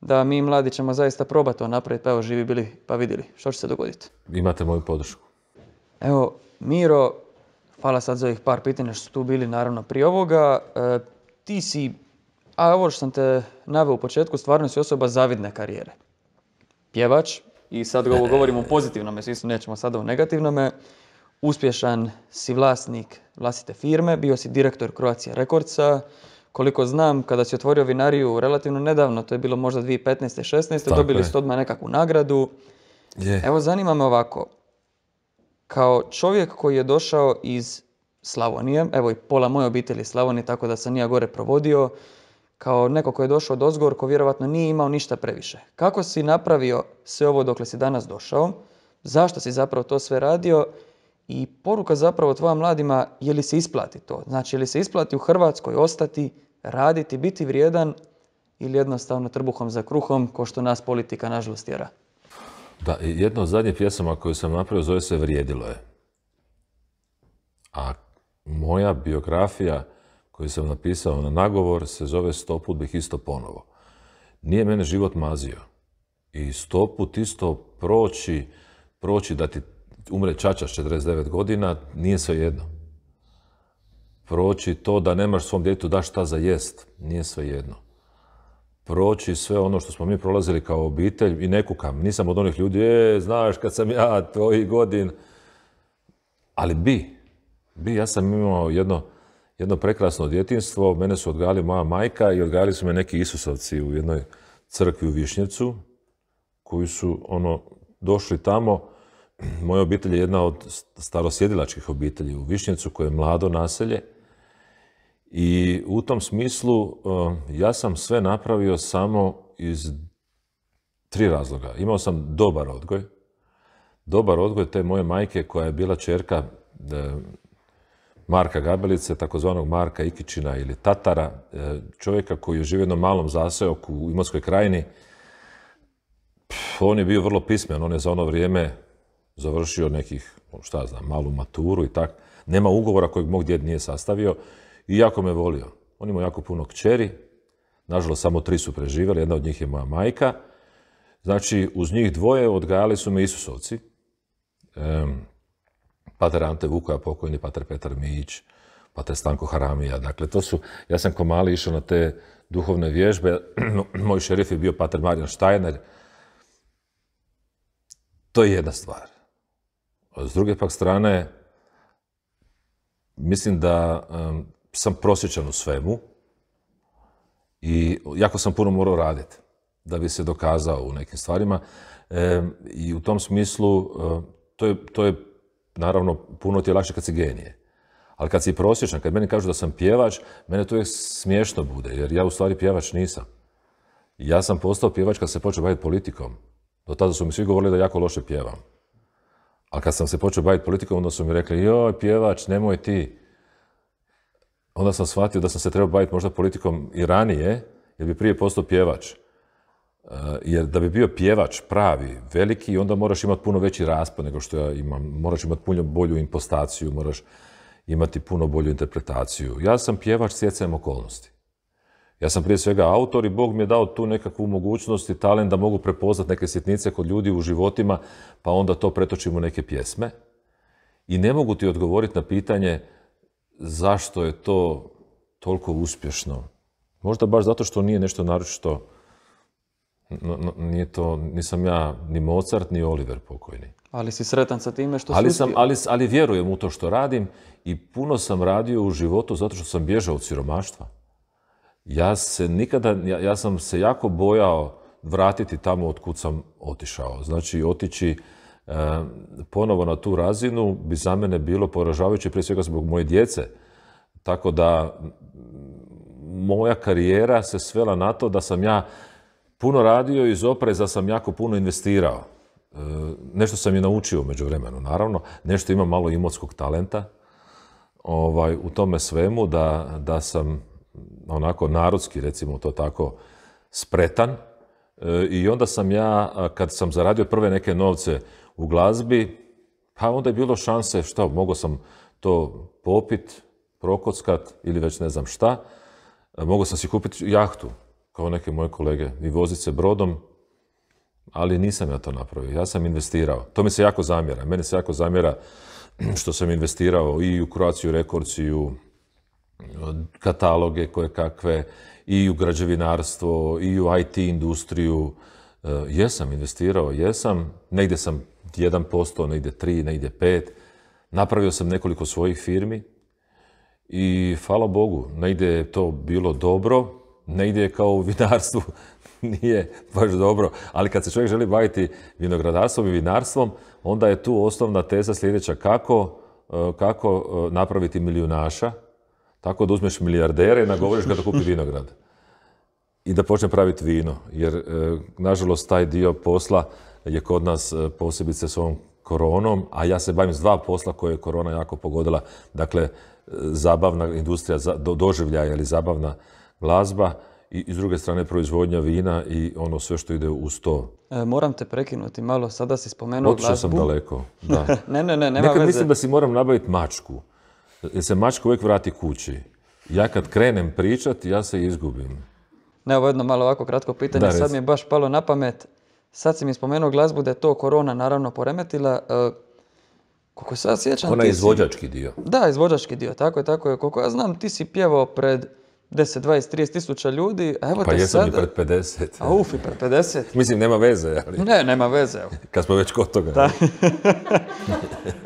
da mi mladi ćemo zaista probati to napraviti, pa evo živi bili pa vidjeli što će se dogoditi. Imate moju podršku. Evo, Miro, hvala sad za ovih par pitanja što su tu bili naravno prije ovoga. E, ti si, a ovo što sam te naveo u početku, stvarno si osoba zavidne karijere. Pjevač, i sad e. govorimo o pozitivnome, svi nećemo sada o negativnome uspješan si vlasnik vlastite firme, bio si direktor Croatia Recordsa, koliko znam, kada si otvorio vinariju relativno nedavno, to je bilo možda 2015. 16. dobili ste odmah nekakvu nagradu. Evo, zanima me ovako, kao čovjek koji je došao iz Slavonije, evo i pola moje obitelji Slavonije, tako da sam ja gore provodio, kao neko koji je došao od Ozgor, ko vjerojatno nije imao ništa previše. Kako si napravio sve ovo dokle si danas došao? Zašto si zapravo to sve radio? I poruka zapravo tvoja mladima je li se isplati to. Znači je li se isplati u Hrvatskoj ostati, raditi, biti vrijedan ili jednostavno trbuhom za kruhom ko što nas politika nažalost tjera. Da, jedna od zadnjih pjesama koje sam napravio zove se Vrijedilo je. A moja biografija koju sam napisao na nagovor se zove Stoput bih isto ponovo. Nije mene život mazio. I stoput isto proći, proći da ti umre čača 49 godina, nije sve jedno. Proći to da nemaš svom djetu da šta za jest, nije sve jedno. Proći sve ono što smo mi prolazili kao obitelj i ne kukam, nisam od onih ljudi, je znaš kad sam ja tvojih godin. Ali bi, bi, ja sam imao jedno, jedno prekrasno djetinstvo, mene su odgajali moja majka i odgajali su me neki Isusovci u jednoj crkvi u Višnjevcu, koji su ono došli tamo moja obitelj je jedna od starosjedilačkih obitelji u Višnjecu koje je mlado naselje i u tom smislu um, ja sam sve napravio samo iz tri razloga. Imao sam dobar odgoj. Dobar odgoj te moje majke koja je bila čerka um, Marka Gabelice, takozvanog Marka Ikićina ili Tatara, um, čovjeka koji je živio u jednom malom zaseoku u Imotskoj krajini. on je bio vrlo pismen, on je za ono vrijeme završio nekih, šta znam, malu maturu i tak. Nema ugovora kojeg mog djed nije sastavio i jako me volio. On ima jako puno kćeri, nažalost samo tri su preživjeli, jedna od njih je moja majka. Znači, uz njih dvoje odgajali su me Isusovci. pater Ante Vukoja, pokojni pater Petar Mić, pater Stanko Haramija. Dakle, to su, ja sam ko mali išao na te duhovne vježbe. <clears throat> Moj šerif je bio pater Marijan Štajner. To je jedna stvar. S druge pak strane, mislim da sam prosječan u svemu i jako sam puno morao raditi da bi se dokazao u nekim stvarima i u tom smislu to, je, naravno puno ti je lakše kad si genije. Ali kad si prosječan, kad meni kažu da sam pjevač, mene to je smiješno bude, jer ja u stvari pjevač nisam. Ja sam postao pjevač kad se počeo baviti politikom. Do tada su mi svi govorili da jako loše pjevam. A kad sam se počeo baviti politikom, onda su mi rekli, joj, pjevač, nemoj ti. Onda sam shvatio da sam se trebao baviti možda politikom i ranije, jer bi prije postao pjevač. E, jer da bi bio pjevač pravi, veliki, onda moraš imati puno veći raspon nego što ja imam. Moraš imati puno bolju impostaciju, moraš imati puno bolju interpretaciju. Ja sam pjevač sjecajem okolnosti. Ja sam prije svega autor i Bog mi je dao tu nekakvu mogućnost i talent da mogu prepoznat neke sitnice kod ljudi u životima, pa onda to pretočimo u neke pjesme. I ne mogu ti odgovoriti na pitanje zašto je to toliko uspješno. Možda baš zato što nije nešto naročito, to, nisam ja ni Mozart, ni Oliver pokojni. Ali si sretan sa time što ali sam, ali, ali vjerujem u to što radim i puno sam radio u životu zato što sam bježao od siromaštva. Ja se nikada, ja, sam se jako bojao vratiti tamo od kud sam otišao. Znači, otići e, ponovo na tu razinu bi za mene bilo poražavajuće, prije svega zbog moje djece. Tako da moja karijera se svela na to da sam ja puno radio iz opreza sam jako puno investirao. E, nešto sam i naučio među vremenu, naravno. Nešto imam malo imotskog talenta ovaj, u tome svemu da sam onako narodski, recimo to tako, spretan. E, I onda sam ja, kad sam zaradio prve neke novce u glazbi, pa onda je bilo šanse, šta, mogao sam to popit, prokockat ili već ne znam šta. E, mogao sam si kupiti jahtu, kao neke moje kolege, i vozit se brodom, ali nisam ja to napravio. Ja sam investirao. To mi se jako zamjera. Meni se jako zamjera <clears throat> što sam investirao i u Kroaciju Rekords i u kataloge koje kakve i u građevinarstvo i u IT industriju. E, jesam investirao, jesam. Negdje sam 1%, negdje 3, negdje 5. Napravio sam nekoliko svojih firmi i hvala Bogu, negdje je to bilo dobro, negdje je kao u vinarstvu <laughs> nije baš dobro, ali kad se čovjek želi baviti vinogradarstvom i vinarstvom, onda je tu osnovna teza sljedeća kako, e, kako e, napraviti milijunaša, tako da uzmeš milijardere i nagovoriš ga da kupi <laughs> vinograd. I da počne praviti vino. Jer, e, nažalost, taj dio posla je kod nas e, posebice s ovom koronom, a ja se bavim s dva posla koje je korona jako pogodila. Dakle, e, zabavna industrija, doživljaja ili zabavna glazba i s druge strane proizvodnja vina i ono sve što ide uz to. moram te prekinuti malo, sada si spomenuo glazbu. Otišao sam daleko, <laughs> ne, ne, ne, nema Nekad mislim da si moram nabaviti mačku jer se mačka uvijek vrati kući. Ja kad krenem pričati, ja se izgubim. Ne, ovo jedno malo ovako kratko pitanje, sad mi je baš palo na pamet. Sad si mi spomenuo glazbu da je to korona naravno poremetila. E, koliko se ja sjećam... Ona je izvođački dio. Da, izvođački dio, tako je, tako je. Koliko ja znam, ti si pjevao pred 10, 20, 30 tisuća ljudi, a evo pa jesam i pred 50. A uf, i pred 50. <laughs> Mislim, nema veze, ali... Ne, nema veze, evo. Kad smo već kod toga. <laughs>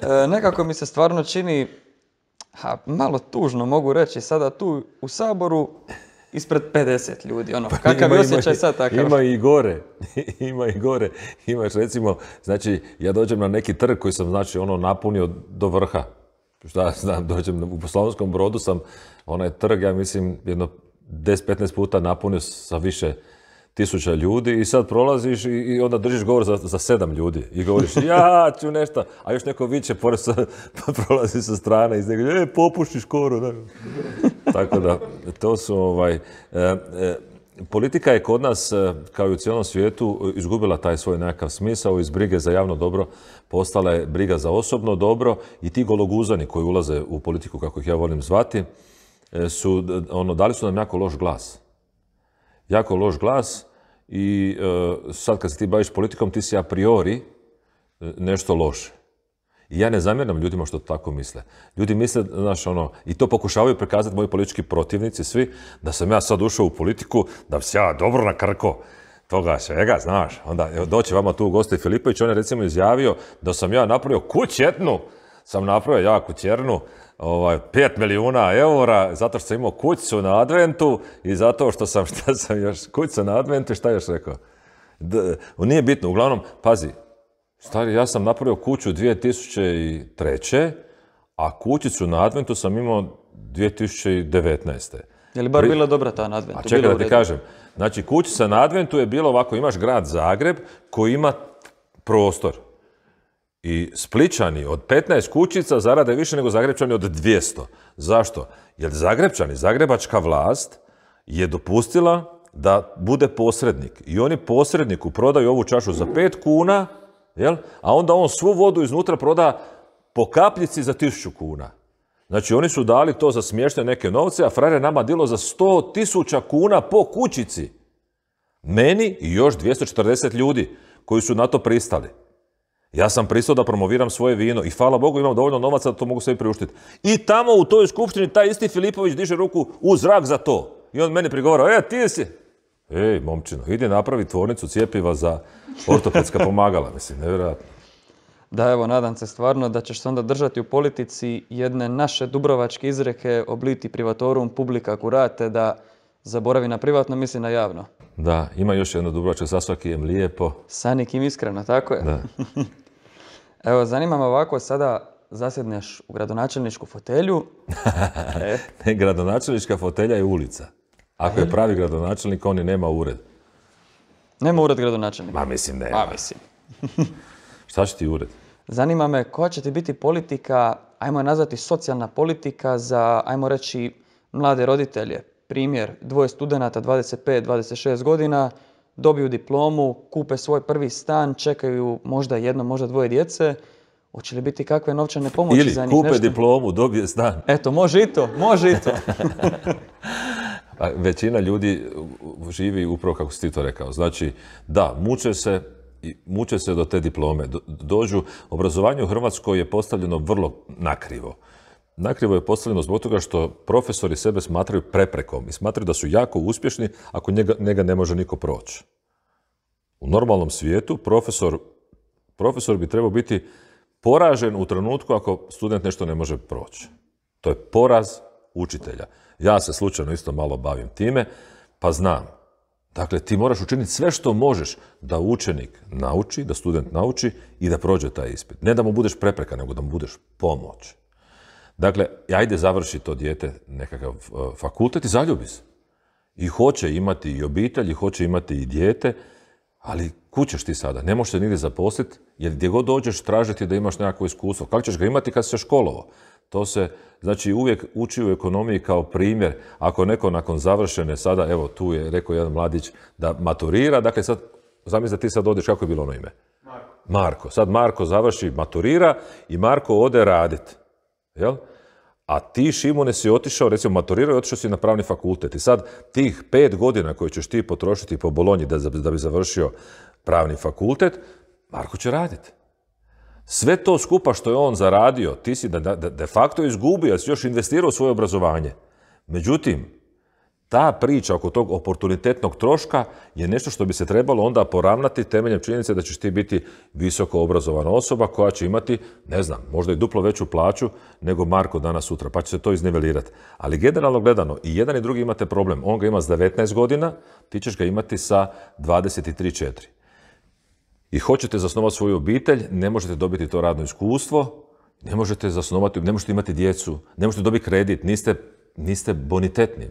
E, nekako mi se stvarno čini ha, malo tužno mogu reći, sada tu u Saboru ispred 50 ljudi, ono, <laughs> pa kakav ima, osjećaj ima, sad takav? Ima i gore, <laughs> ima i gore. Imaš recimo, znači, ja dođem na neki trg koji sam, znači, ono, napunio do vrha. Šta znam, <laughs> dođem, u Slavonskom brodu sam, onaj trg, ja mislim, jedno 10-15 puta napunio sa više tisuća ljudi i sad prolaziš i, onda držiš govor za, sedam ljudi i govoriš <laughs> ja ću nešto, a još neko viće pored <laughs> pa prolazi sa strane i znači, e, popušiš koru. Tako da, to su ovaj... E, e, politika je kod nas, e, kao i u cijelom svijetu, izgubila taj svoj nekakav smisao. Iz brige za javno dobro postala je briga za osobno dobro i ti gologuzani koji ulaze u politiku, kako ih ja volim zvati, su, ono, dali su nam jako loš glas jako loš glas i e, sad kad se ti baviš politikom, ti si a priori e, nešto loše. I ja ne zamjeram ljudima što tako misle. Ljudi misle, znaš, ono, i to pokušavaju prikazati moji politički protivnici svi, da sam ja sad ušao u politiku, da bi se ja dobro na krko. toga svega, znaš. Onda doće vama tu u goste Filipović, on je recimo izjavio da sam ja napravio kućetnu sam napravio jaku černu, ovaj, 5 milijuna eura, zato što sam imao kućicu na adventu i zato što sam, <laughs> šta sam još, kuću na adventu i šta još rekao? nije bitno, uglavnom, pazi, stari, ja sam napravio kuću 2003. A kućicu na adventu sam imao 2019. Je li bar bila dobra ta na adventu? A čekaj da ti kažem. Znači, kućica na adventu je bilo ovako, imaš grad Zagreb koji ima prostor. I Spličani od 15 kućica zarade više nego Zagrebčani od 200. Zašto? Jer Zagrebčani, Zagrebačka vlast je dopustila da bude posrednik. I oni posredniku prodaju ovu čašu za 5 kuna, jel? a onda on svu vodu iznutra proda po kapljici za 1000 kuna. Znači oni su dali to za smješne neke novce, a frajer nama dilo za 100 tisuća kuna po kućici. Meni i još 240 ljudi koji su na to pristali. Ja sam pristao da promoviram svoje vino i hvala Bogu imam dovoljno novaca da to mogu sebi priuštiti. I tamo u toj skupštini taj isti Filipović diže ruku u zrak za to. I on meni prigovara, e ti si, ej momčino, idi napravi tvornicu cijepiva za ortopedska pomagala, mislim, nevjerojatno. Da, evo, nadam se stvarno da ćeš se onda držati u politici jedne naše dubrovačke izreke obliti privatorum publika kurate da zaboravi na privatno, misli na javno. Da, ima još jedna dubrovačka sasvaki, je lijepo. Sa nikim iskreno, tako je. <laughs> Evo, zanima me ovako sada zasjedneš u gradonačelničku fotelju. <laughs> E. ne, gradonačelnička fotelja je ulica. Ako je pravi gradonačelnik, on i nema ured. Nema ured gradonačelnika? Ma mislim nema. Ma mislim. <laughs> Šta će ti ured? Zanima me koja će ti biti politika, ajmo je nazvati socijalna politika za, ajmo reći, mlade roditelje. Primjer, dvoje studenta 25-26 godina dobiju diplomu, kupe svoj prvi stan, čekaju možda jedno, možda dvoje djece, hoće li biti kakve novčane pomoći Ili, za njih? Ili kupe diplomu, dobije stan. Eto, može i to, može i to. <laughs> većina ljudi živi upravo kako si ti to rekao. Znači, da, muče se, muče se do te diplome. Dođu, obrazovanje u Hrvatskoj je postavljeno vrlo nakrivo. Nakrivo je postavljeno zbog toga što profesori sebe smatraju preprekom i smatraju da su jako uspješni ako njega, ne može niko proći. U normalnom svijetu profesor, profesor bi trebao biti poražen u trenutku ako student nešto ne može proći. To je poraz učitelja. Ja se slučajno isto malo bavim time, pa znam. Dakle, ti moraš učiniti sve što možeš da učenik nauči, da student nauči i da prođe taj ispit. Ne da mu budeš prepreka, nego da mu budeš pomoć. Dakle, ajde završi to dijete nekakav e, fakultet i zaljubi se. I hoće imati i obitelj, i hoće imati i dijete, ali kućeš ti sada, ne možeš se nigdje zaposliti, jer gdje god dođeš tražiti da imaš nekakvo iskustvo. Kako ćeš ga imati kad se školovo? To se, znači, uvijek uči u ekonomiji kao primjer. Ako neko nakon završene sada, evo tu je rekao jedan mladić, da maturira, dakle sad, zamisli da ti sad odeš, kako je bilo ono ime? Marko. Marko. Sad Marko završi, maturira i Marko ode raditi. Jel? A ti Šimone si otišao, recimo maturirao i otišao si na pravni fakultet. I sad tih pet godina koje ćeš ti potrošiti po Bolonji da, da bi završio pravni fakultet, Marko će raditi. Sve to skupa što je on zaradio, ti si de, facto izgubio, jer si još investirao u svoje obrazovanje. Međutim, ta priča oko tog oportunitetnog troška je nešto što bi se trebalo onda poravnati temeljem činjenice da ćeš ti biti visoko obrazovana osoba koja će imati, ne znam, možda i duplo veću plaću nego Marko danas sutra, pa će se to iznivelirati. Ali generalno gledano, i jedan i drugi imate problem. On ga ima s 19 godina, ti ćeš ga imati sa 23-4. I hoćete zasnovati svoju obitelj, ne možete dobiti to radno iskustvo, ne možete zasnovati, ne možete imati djecu, ne možete dobiti kredit, niste bonitetni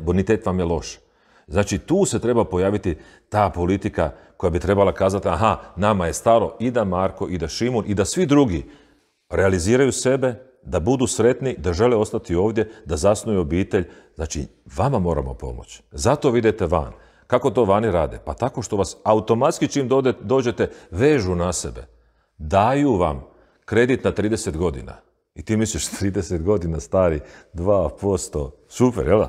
bonitet vam je loš. Znači tu se treba pojaviti ta politika koja bi trebala kazati aha, nama je staro i da Marko i da Šimun i da svi drugi realiziraju sebe, da budu sretni, da žele ostati ovdje, da zasnuju obitelj. Znači, vama moramo pomoći. Zato vidite van. Kako to vani rade? Pa tako što vas automatski čim dođete vežu na sebe. Daju vam kredit na 30 godina. I ti misliš 30 <laughs> godina stari, 2%, super, jel'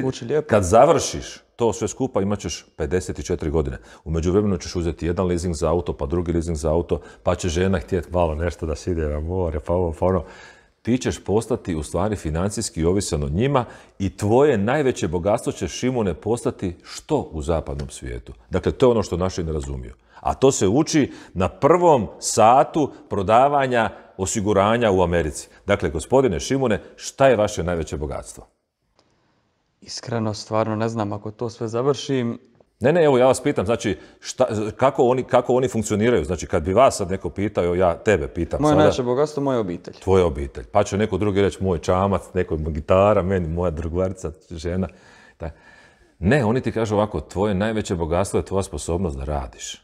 Zvuči Kad završiš to sve skupa imat ćeš 54 godine. U međuvremenu ćeš uzeti jedan leasing za auto, pa drugi leasing za auto, pa će žena htjeti malo nešto da se na more, pa ovo, pa ono. Ti ćeš postati u stvari financijski ovisan od njima i tvoje najveće bogatstvo će Šimune, postati što u zapadnom svijetu. Dakle, to je ono što naši ne razumiju. A to se uči na prvom satu prodavanja osiguranja u Americi. Dakle, gospodine Šimune, šta je vaše najveće bogatstvo? Iskreno, stvarno ne znam ako to sve završim. Ne, ne, evo ja vas pitam, znači kako, oni, funkcioniraju? Znači kad bi vas sad neko pitao, ja tebe pitam Moje najveće bogatstvo, moja obitelj. Tvoja obitelj. Pa će neko drugi reći moj čamac, neko gitara, meni moja drugarica, žena. Ne, oni ti kažu ovako, tvoje najveće bogatstvo je tvoja sposobnost da radiš.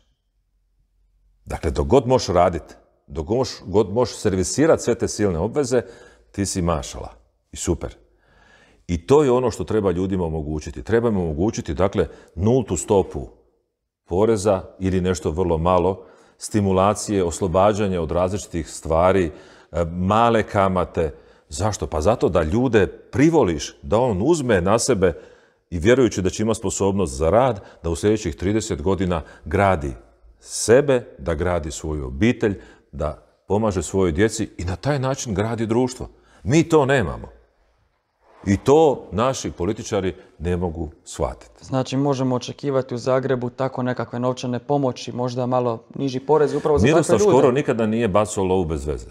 Dakle, dok god možeš raditi, dok god možeš servisirati sve te silne obveze, ti si mašala. I super. I to je ono što treba ljudima omogućiti. Treba im omogućiti, dakle, nultu stopu poreza ili nešto vrlo malo, stimulacije, oslobađanje od različitih stvari, e, male kamate. Zašto? Pa zato da ljude privoliš, da on uzme na sebe i vjerujući da će ima sposobnost za rad, da u sljedećih 30 godina gradi sebe, da gradi svoju obitelj, da pomaže svojoj djeci i na taj način gradi društvo. Mi to nemamo. I to naši političari ne mogu shvatiti. Znači možemo očekivati u Zagrebu tako nekakve novčane pomoći, možda malo niži porez upravo za Miroslav takve ljude. Škoro nikada nije bacio lovu bez veze.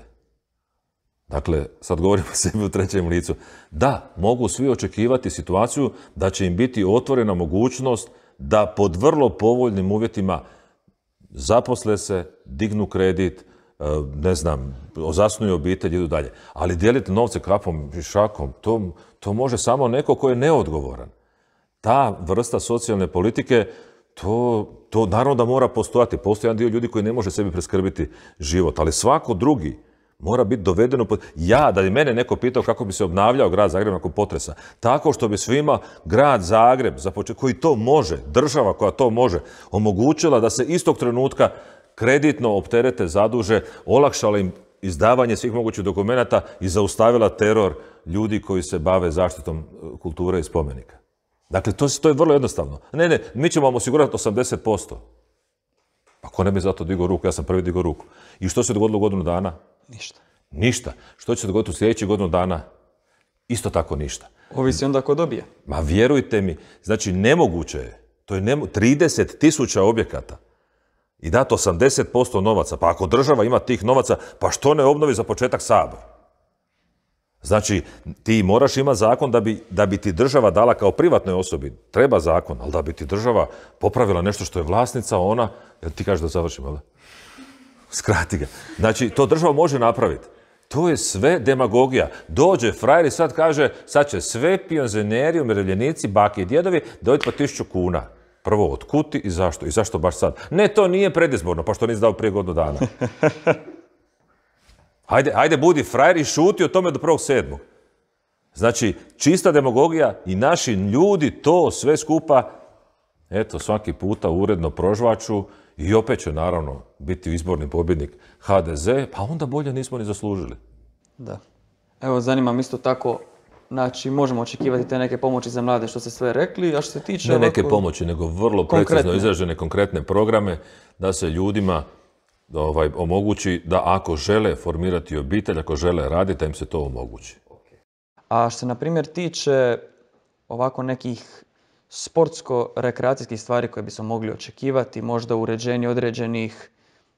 Dakle, sad govorimo <laughs> sebi u trećem licu. Da, mogu svi očekivati situaciju da će im biti otvorena mogućnost da pod vrlo povoljnim uvjetima zaposle se, dignu kredit, E, ne znam, zasnuju obitelj, idu dalje. Ali dijeliti novce kapom i šakom, to, može samo neko ko je neodgovoran. Ta vrsta socijalne politike, to, naravno da mora postojati. Postoji jedan dio ljudi koji ne može sebi preskrbiti život, ali svako drugi mora biti dovedeno pod... Ja, da je mene neko pitao kako bi se obnavljao grad Zagreb nakon potresa, tako što bi svima grad Zagreb, koji to može, država koja to može, omogućila da se istog trenutka kreditno opterete, zaduže, olakšala im izdavanje svih mogućih dokumenata i zaustavila teror ljudi koji se bave zaštitom e, kulture i spomenika. Dakle, to, to je vrlo jednostavno. Ne, ne, mi ćemo vam osigurati 80%. Pa ko ne bi zato digao ruku? Ja sam prvi digao ruku. I što se dogodilo godinu dana? Ništa. Ništa. Što će se dogoditi u sljedećih godinu dana? Isto tako ništa. Ovisi onda ko dobije. Ma vjerujte mi, znači nemoguće je. To je nemo... 30 tisuća objekata i dati 80% novaca. Pa ako država ima tih novaca, pa što ne obnovi za početak sabor? Znači, ti moraš imati zakon da bi, ti država dala kao privatnoj osobi. Treba zakon, ali da bi ti država popravila nešto što je vlasnica, ona... Jel ti kažeš da završim, ali? Skrati ga. Znači, to država može napraviti. To je sve demagogija. Dođe frajer i sad kaže, sad će sve pionzeneri, umirovljenici, bake i djedovi dobiti po tišću kuna. Prvo, od i zašto? I zašto baš sad? Ne, to nije predizborno, pa što nisi dao prije godinu dana. <laughs> Hajde, ajde, budi frajer i šuti o tome do prvog sedmog. Znači, čista demagogija i naši ljudi to sve skupa, eto, svaki puta uredno prožvaču i opet će naravno biti izborni pobjednik HDZ, pa onda bolje nismo ni zaslužili. Da. Evo, zanimam isto tako Znači, možemo očekivati te neke pomoći za mlade što ste sve rekli, a što se tiče... Ne neke pomoći, nego vrlo precizno izražene konkretne programe da se ljudima ovaj, omogući da ako žele formirati obitelj, ako žele raditi, da im se to omogući. A što se, na primjer, tiče ovako nekih sportsko-rekreacijskih stvari koje bi smo mogli očekivati, možda uređenje određenih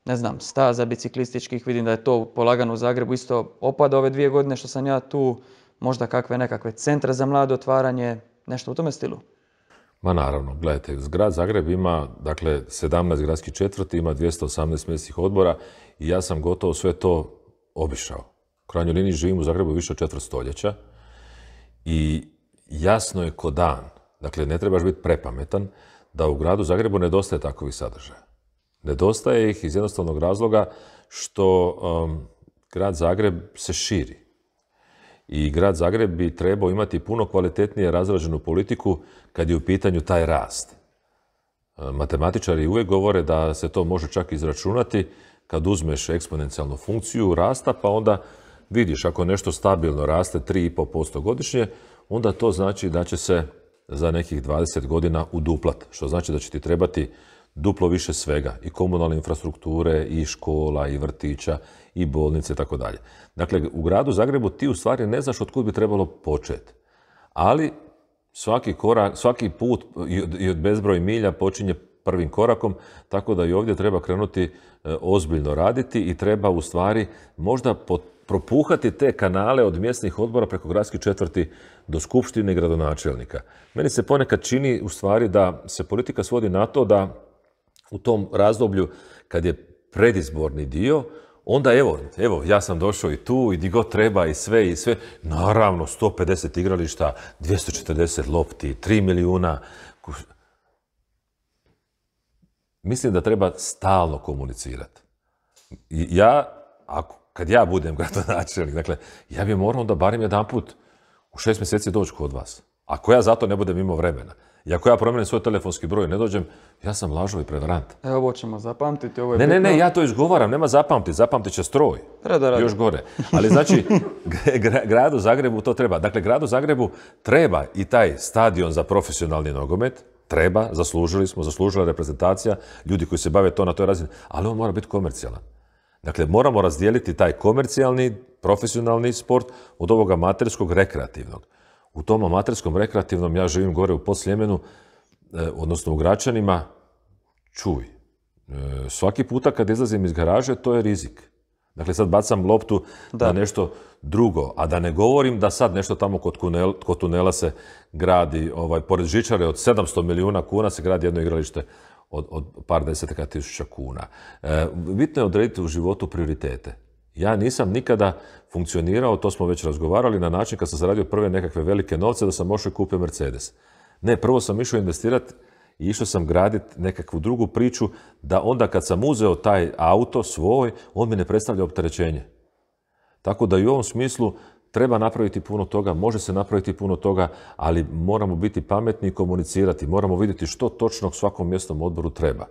ne znam, staza biciklističkih, vidim da je to polagano u Zagrebu isto opada ove dvije godine što sam ja tu možda kakve nekakve centre za mlade otvaranje, nešto u tome stilu? Ma naravno, gledajte, grad Zagreb ima, dakle, 17 gradskih četvrti, ima 218 mjesnih odbora i ja sam gotovo sve to obišao. U krajnjoj liniji živim u Zagrebu više od četvrt stoljeća i jasno je ko dan, dakle, ne trebaš biti prepametan, da u gradu Zagrebu nedostaje takvih sadržaja. Nedostaje ih iz jednostavnog razloga što um, grad Zagreb se širi i grad Zagreb bi trebao imati puno kvalitetnije razrađenu politiku kad je u pitanju taj rast. E, matematičari uvijek govore da se to može čak izračunati kad uzmeš eksponencijalnu funkciju rasta, pa onda vidiš ako nešto stabilno raste 3,5% godišnje, onda to znači da će se za nekih 20 godina uduplat, što znači da će ti trebati duplo više svega, i komunalne infrastrukture, i škola, i vrtića, i bolnice i tako dalje. Dakle, u gradu Zagrebu ti u stvari ne znaš od kud bi trebalo početi. Ali svaki, korak, svaki put i od bezbroj milja počinje prvim korakom, tako da i ovdje treba krenuti e, ozbiljno raditi i treba u stvari možda propuhati te kanale od mjesnih odbora preko gradskih četvrti do skupštine i gradonačelnika. Meni se ponekad čini u stvari da se politika svodi na to da u tom razdoblju kad je predizborni dio, onda evo, evo, ja sam došao i tu, i di god treba, i sve, i sve. Naravno, 150 igrališta, 240 lopti, 3 milijuna. Mislim da treba stalno komunicirati. Ja, ako, kad ja budem <laughs> gradonačelnik, dakle, ja bih morao onda barem jedan put u šest mjeseci doći kod vas. Ako ja zato ne budem imao vremena. I ako ja promijenim svoj telefonski broj ne dođem, ja sam i prevarant. Evo, ovo ćemo zapamtiti. Ovo je ne, ne, ne, ja to izgovaram, nema zapamti, zapamtit će stroj. Još gore. Ali znači, <laughs> gradu Zagrebu to treba. Dakle, gradu Zagrebu treba i taj stadion za profesionalni nogomet, treba, zaslužili smo, zaslužila reprezentacija, ljudi koji se bave to na toj razini, ali on mora biti komercijalan. Dakle, moramo razdijeliti taj komercijalni, profesionalni sport od ovoga amaterskog, rekreativnog. U tom amaterskom rekreativnom, ja živim gore u Posljemenu, e, odnosno u Gračanima, čuj. E, svaki puta kad izlazim iz garaže, to je rizik. Dakle, sad bacam loptu da. na nešto drugo, a da ne govorim da sad nešto tamo kod, tunela se gradi, ovaj, pored žičare od 700 milijuna kuna se gradi jedno igralište od, par desetaka tisuća kuna. E, bitno je odrediti u životu prioritete. Ja nisam nikada funkcionirao, to smo već razgovarali, na način kad sam zaradio prve nekakve velike novce da sam i kupio Mercedes. Ne, prvo sam išao investirati i išao sam graditi nekakvu drugu priču da onda kad sam uzeo taj auto svoj, on mi ne predstavlja opterećenje. Tako da i u ovom smislu treba napraviti puno toga, može se napraviti puno toga, ali moramo biti pametni i komunicirati. Moramo vidjeti što točno svakom mjestnom odboru treba.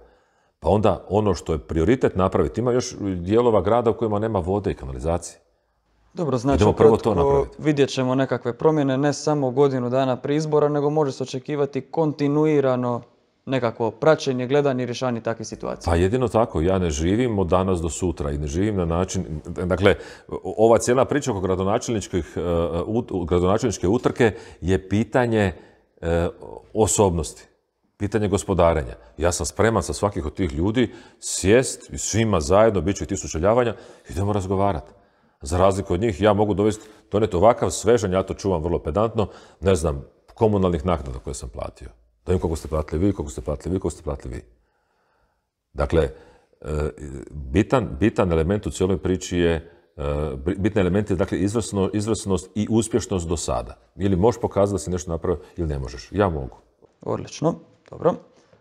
Pa onda ono što je prioritet napraviti, ima još dijelova grada u kojima nema vode i kanalizacije. Dobro, znači prvo to vidjet ćemo nekakve promjene, ne samo godinu dana prije izbora, nego može se očekivati kontinuirano nekakvo praćenje, gledanje i rješavanje takvih situacija. Pa jedino tako, ja ne živim od danas do sutra i ne živim na način... Dakle, ova cijela priča oko e, gradonačelničke utrke je pitanje e, osobnosti pitanje gospodarenja. Ja sam spreman sa svakih od tih ljudi sjest i svima zajedno, bit će ti sučeljavanja, idemo razgovarati. Za razliku od njih, ja mogu dovesti, ovakav svežan, ja to čuvam vrlo pedantno, ne znam, komunalnih naknada koje sam platio. Da im koliko ste platili vi, koliko ste platili vi, koliko ste platili vi. Dakle, e, bitan, element u cijeloj priči je e, bitni element je dakle izvrsnost i uspješnost do sada. Ili možeš pokazati da si nešto napravio ili ne možeš. Ja mogu. Odlično. Dobro.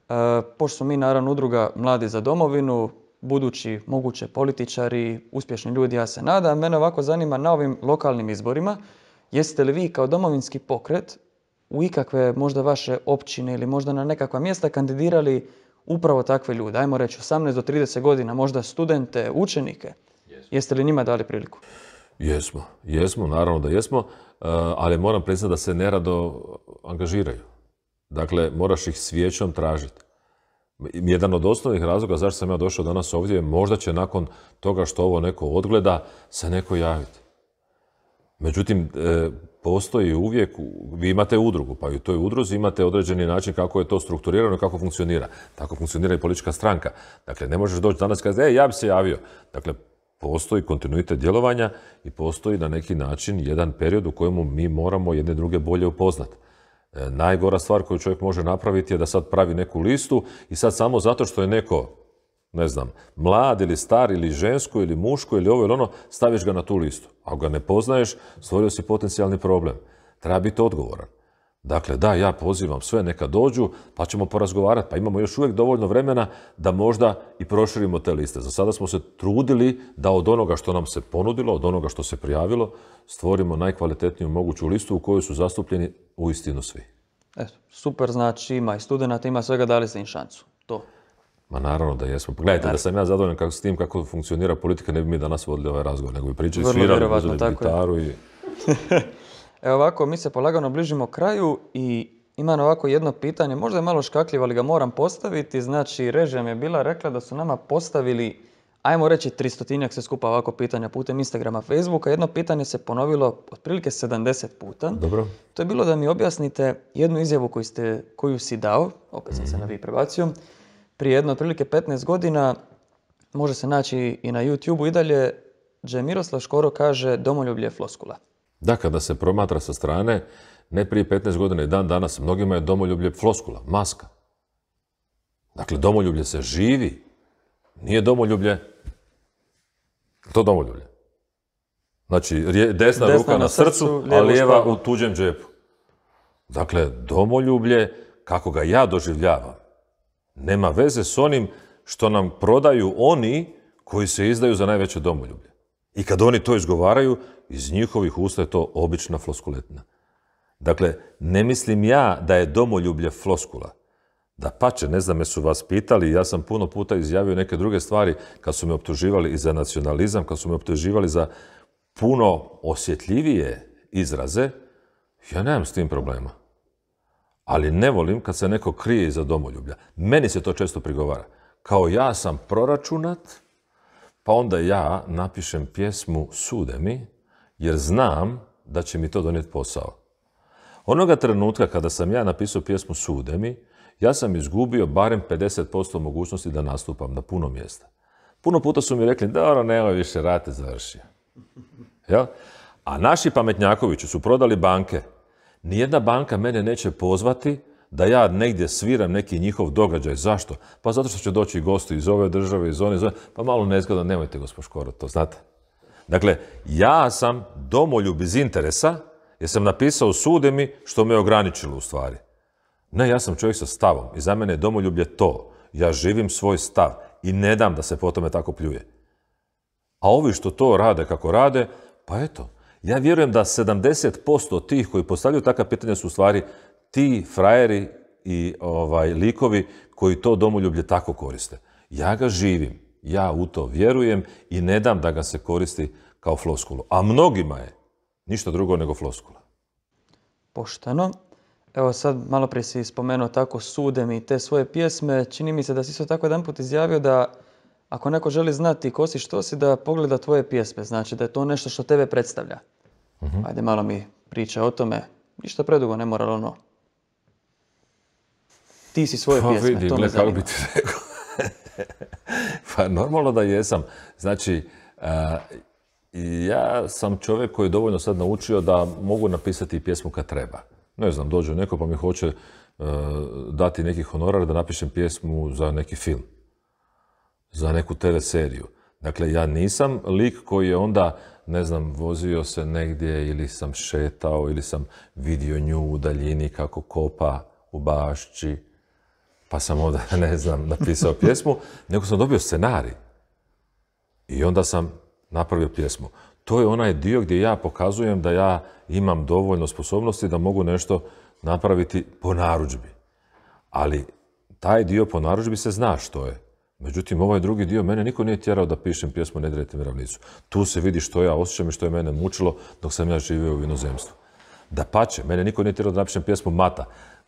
E, pošto smo mi naravno udruga Mladi za domovinu, budući moguće političari, uspješni ljudi, ja se nadam, mene ovako zanima na ovim lokalnim izborima, jeste li vi kao domovinski pokret u ikakve možda vaše općine ili možda na nekakva mjesta kandidirali upravo takve ljude, ajmo reći 18 do 30 godina, možda studente, učenike. Jeste li njima dali priliku? Jesmo, jesmo, naravno da jesmo, e, ali moram priznati da se nerado angažiraju. Dakle, moraš ih svijećom tražiti. Jedan od osnovnih razloga zašto sam ja došao danas ovdje je možda će nakon toga što ovo neko odgleda se neko javiti. Međutim, e, postoji uvijek, vi imate udrugu, pa i u toj udruzi imate određeni način kako je to strukturirano i kako funkcionira. Tako funkcionira i politička stranka. Dakle, ne možeš doći danas i e, ja bi se javio. Dakle, postoji kontinuitet djelovanja i postoji na neki način jedan period u kojemu mi moramo jedne druge bolje upoznati. E, najgora stvar koju čovjek može napraviti je da sad pravi neku listu i sad samo zato što je neko, ne znam, mlad ili star ili žensko ili muško ili ovo ili ono, staviš ga na tu listu. Ako ga ne poznaješ, stvorio si potencijalni problem. Treba biti odgovoran. Dakle, da, ja pozivam sve, neka dođu, pa ćemo porazgovarati. Pa imamo još uvijek dovoljno vremena da možda i proširimo te liste. Za sada smo se trudili da od onoga što nam se ponudilo, od onoga što se prijavilo, stvorimo najkvalitetniju moguću listu u kojoj su zastupljeni u istinu svi. E, super, znači ima i studenta, ima svega, dali ste im šancu. To. Ma naravno da jesmo. Gledajte, da sam ja zadovoljan kako, s tim kako funkcionira politika, ne bi mi danas vodili ovaj razgovor, nego bi pričali, svirali, gitaru i... <laughs> Evo ovako, mi se polagano bližimo kraju i imam ovako jedno pitanje, možda je malo škakljivo, ali ga moram postaviti. Znači, režija mi je bila rekla da su nama postavili, ajmo reći, tristotinjak se skupa ovako pitanja putem Instagrama, Facebooka. Jedno pitanje se ponovilo otprilike 70 puta. Dobro. To je bilo da mi objasnite jednu izjavu koju, koju si dao, opet sam se na vi prebacio, prije jedno otprilike 15 godina, može se naći i na youtube i dalje, gdje Miroslav Škoro kaže domoljublje floskula. Da, kada se promatra sa strane, ne prije 15 godina i dan danas, mnogima je domoljublje floskula, maska. Dakle, domoljublje se živi, nije domoljublje, to domoljublje. Znači, desna, ruka na srcu, srcu a lijeva u tuđem džepu. Dakle, domoljublje, kako ga ja doživljavam, nema veze s onim što nam prodaju oni koji se izdaju za najveće domoljublje. I kad oni to izgovaraju, iz njihovih usta je to obična floskuletna. Dakle, ne mislim ja da je domoljublje floskula. Da pače, ne znam jesu vas pitali, ja sam puno puta izjavio neke druge stvari kad su me optuživali i za nacionalizam, kad su me optuživali za puno osjetljivije izraze, ja nemam s tim problema. Ali ne volim kad se neko krije iza domoljublja. Meni se to često prigovara. Kao ja sam proračunat, pa onda ja napišem pjesmu Sude mi, jer znam da će mi to donijeti posao. Onoga trenutka kada sam ja napisao pjesmu Sude mi, ja sam izgubio barem 50% mogućnosti da nastupam na puno mjesta. Puno puta su mi rekli, ono nema više, rate završio. Ja? A naši pametnjakovići su prodali banke. Nijedna banka mene neće pozvati da ja negdje sviram neki njihov događaj. Zašto? Pa zato što će doći gosti iz ove države, iz one, iz one. Pa malo nezgodan, nemojte gospod Škoro, to znate. Dakle, ja sam domoljub iz interesa, jer sam napisao sude mi što me ograničilo u stvari. Ne, ja sam čovjek sa stavom i za mene je domoljublje to. Ja živim svoj stav i ne dam da se po tome tako pljuje. A ovi što to rade kako rade, pa eto, ja vjerujem da 70% tih koji postavljaju takva pitanja su u stvari ti frajeri i ovaj, likovi koji to domoljublje tako koriste. Ja ga živim, ja u to vjerujem i ne dam da ga se koristi kao floskulu. A mnogima je ništa drugo nego floskula. Pošteno. Evo sad, malo prije si spomenuo tako sudem i te svoje pjesme. Čini mi se da si isto tako jedan put izjavio da ako neko želi znati ko si, što si, da pogleda tvoje pjesme. Znači da je to nešto što tebe predstavlja. Mhm. Ajde malo mi priča o tome. Ništa predugo, ne mora ono ti si svoje pa, vidi, Bi ti rekao. <laughs> pa normalno da jesam. Znači, e, ja sam čovjek koji je dovoljno sad naučio da mogu napisati pjesmu kad treba. Ne znam, dođe neko pa mi hoće e, dati neki honorar da napišem pjesmu za neki film, za neku TV seriju. Dakle, ja nisam lik koji je onda, ne znam, vozio se negdje ili sam šetao ili sam vidio nju u daljini kako kopa u bašći pa sam onda, <laughs> ne znam, napisao pjesmu, nego sam dobio scenarij. I onda sam napravio pjesmu. To je onaj dio gdje ja pokazujem da ja imam dovoljno sposobnosti da mogu nešto napraviti po narudžbi. Ali taj dio po narudžbi se zna što je. Međutim, ovaj drugi dio, mene niko nije tjerao da pišem pjesmu Ne mirovnicu. Tu se vidi što ja osjećam i što je mene mučilo dok sam ja živio u inozemstvu. Da pače, mene niko nije tjerao da napišem pjesmu Mata.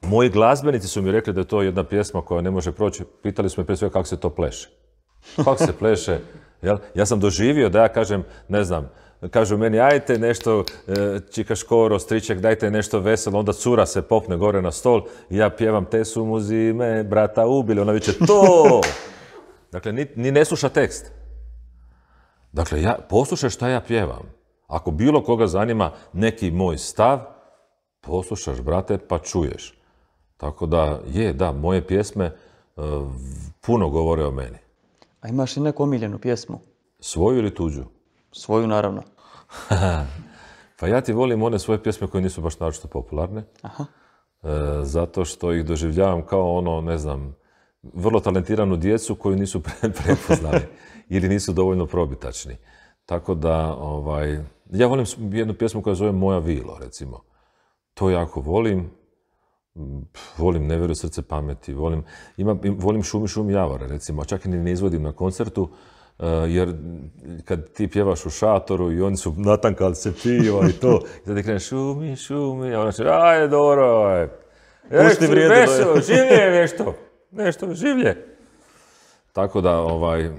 Moji glazbenici su mi rekli da je to jedna pjesma koja ne može proći. Pitali su me prije svega kako se to pleše. Kako se pleše? Ja sam doživio da ja kažem, ne znam, kažu meni ajte nešto čikaš e, čika striček, dajte nešto veselo, onda cura se popne gore na stol ja pjevam te su mu zime, brata ubili, ona viče to! Dakle, ni, ni ne sluša tekst. Dakle, ja, poslušaj šta ja pjevam. Ako bilo koga zanima neki moj stav, poslušaš, brate, pa čuješ. Tako da, je, da, moje pjesme e, puno govore o meni. A imaš li neku omiljenu pjesmu? Svoju ili tuđu? Svoju, naravno. <laughs> pa ja ti volim one svoje pjesme koje nisu baš naročito popularne. Aha. E, zato što ih doživljavam kao ono, ne znam, vrlo talentiranu djecu koju nisu <laughs> prepoznali ili nisu dovoljno probitačni. Tako da, ovaj, ja volim jednu pjesmu koja zove Moja vilo, recimo. To jako volim, Mm, volim Neveru srce pameti, volim, šumi šumi javore, recimo, čak i ne izvodim na koncertu, e, jer kad ti pjevaš u šatoru i oni su natankali se piva i to, <laughs> i sad ti kreneš šumi, šumi, a ona će, aj dobro, aj. Ovaj, Pušti <laughs> življe nešto, <laughs> nešto, življe. Tako da, ovaj,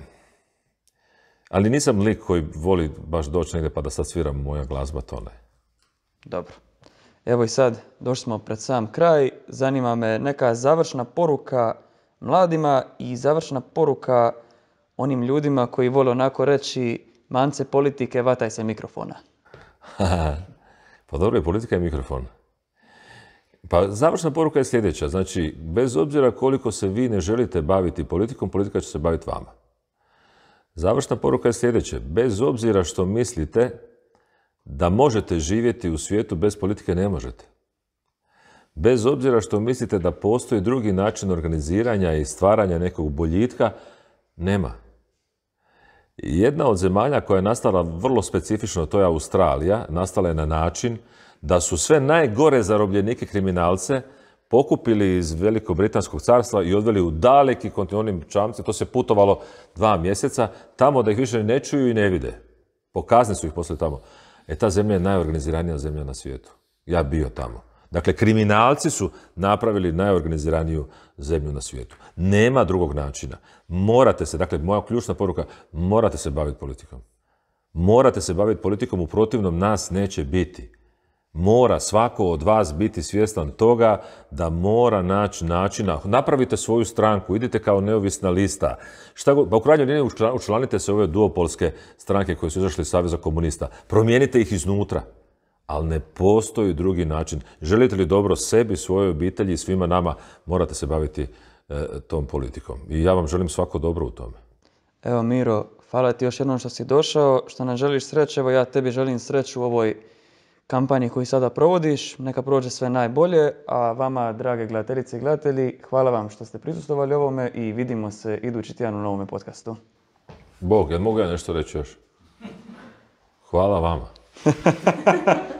ali nisam lik koji voli baš doći negdje pa da sad sviram moja glazba, to ne. Dobro. Evo i sad, došli smo pred sam kraj. Zanima me neka završna poruka mladima i završna poruka onim ljudima koji vole onako reći mance politike, vataj se mikrofona. <laughs> pa dobro je politika i mikrofon. Pa završna poruka je sljedeća. Znači, bez obzira koliko se vi ne želite baviti politikom, politika će se baviti vama. Završna poruka je sljedeća. Bez obzira što mislite, da možete živjeti u svijetu bez politike ne možete. Bez obzira što mislite da postoji drugi način organiziranja i stvaranja nekog boljitka, nema. Jedna od zemalja koja je nastala vrlo specifično, to je Australija, nastala je na način da su sve najgore zarobljenike kriminalce pokupili iz Veliko-Britanskog carstva i odveli u daleki kontinuonim čamci, to se putovalo dva mjeseca, tamo da ih više ne čuju i ne vide. Pokazni su ih poslije tamo. E ta zemlja je najorganiziranija zemlja na svijetu. Ja bio tamo. Dakle, kriminalci su napravili najorganiziraniju zemlju na svijetu. Nema drugog načina. Morate se, dakle, moja ključna poruka, morate se baviti politikom. Morate se baviti politikom, u protivnom nas neće biti. Mora svako od vas biti svjestan toga da mora naći načina. Napravite svoju stranku, idite kao neovisna lista. Šta god, pa u krajnjoj liniji učlanite se ove duopolske stranke koje su izašli iz Saveza komunista. Promijenite ih iznutra. Ali ne postoji drugi način. Želite li dobro sebi, svojoj obitelji i svima nama, morate se baviti e, tom politikom. I ja vam želim svako dobro u tome. Evo Miro, hvala ti još jednom što si došao, što nam želiš sreće. Evo ja tebi želim sreću u ovoj kampanji koju sada provodiš. Neka prođe sve najbolje, a vama, drage gledateljice i gledatelji, hvala vam što ste prisustovali ovome i vidimo se idući tjedan u novome podcastu. Bog, jel mogu ja nešto reći još? Hvala vama. <laughs>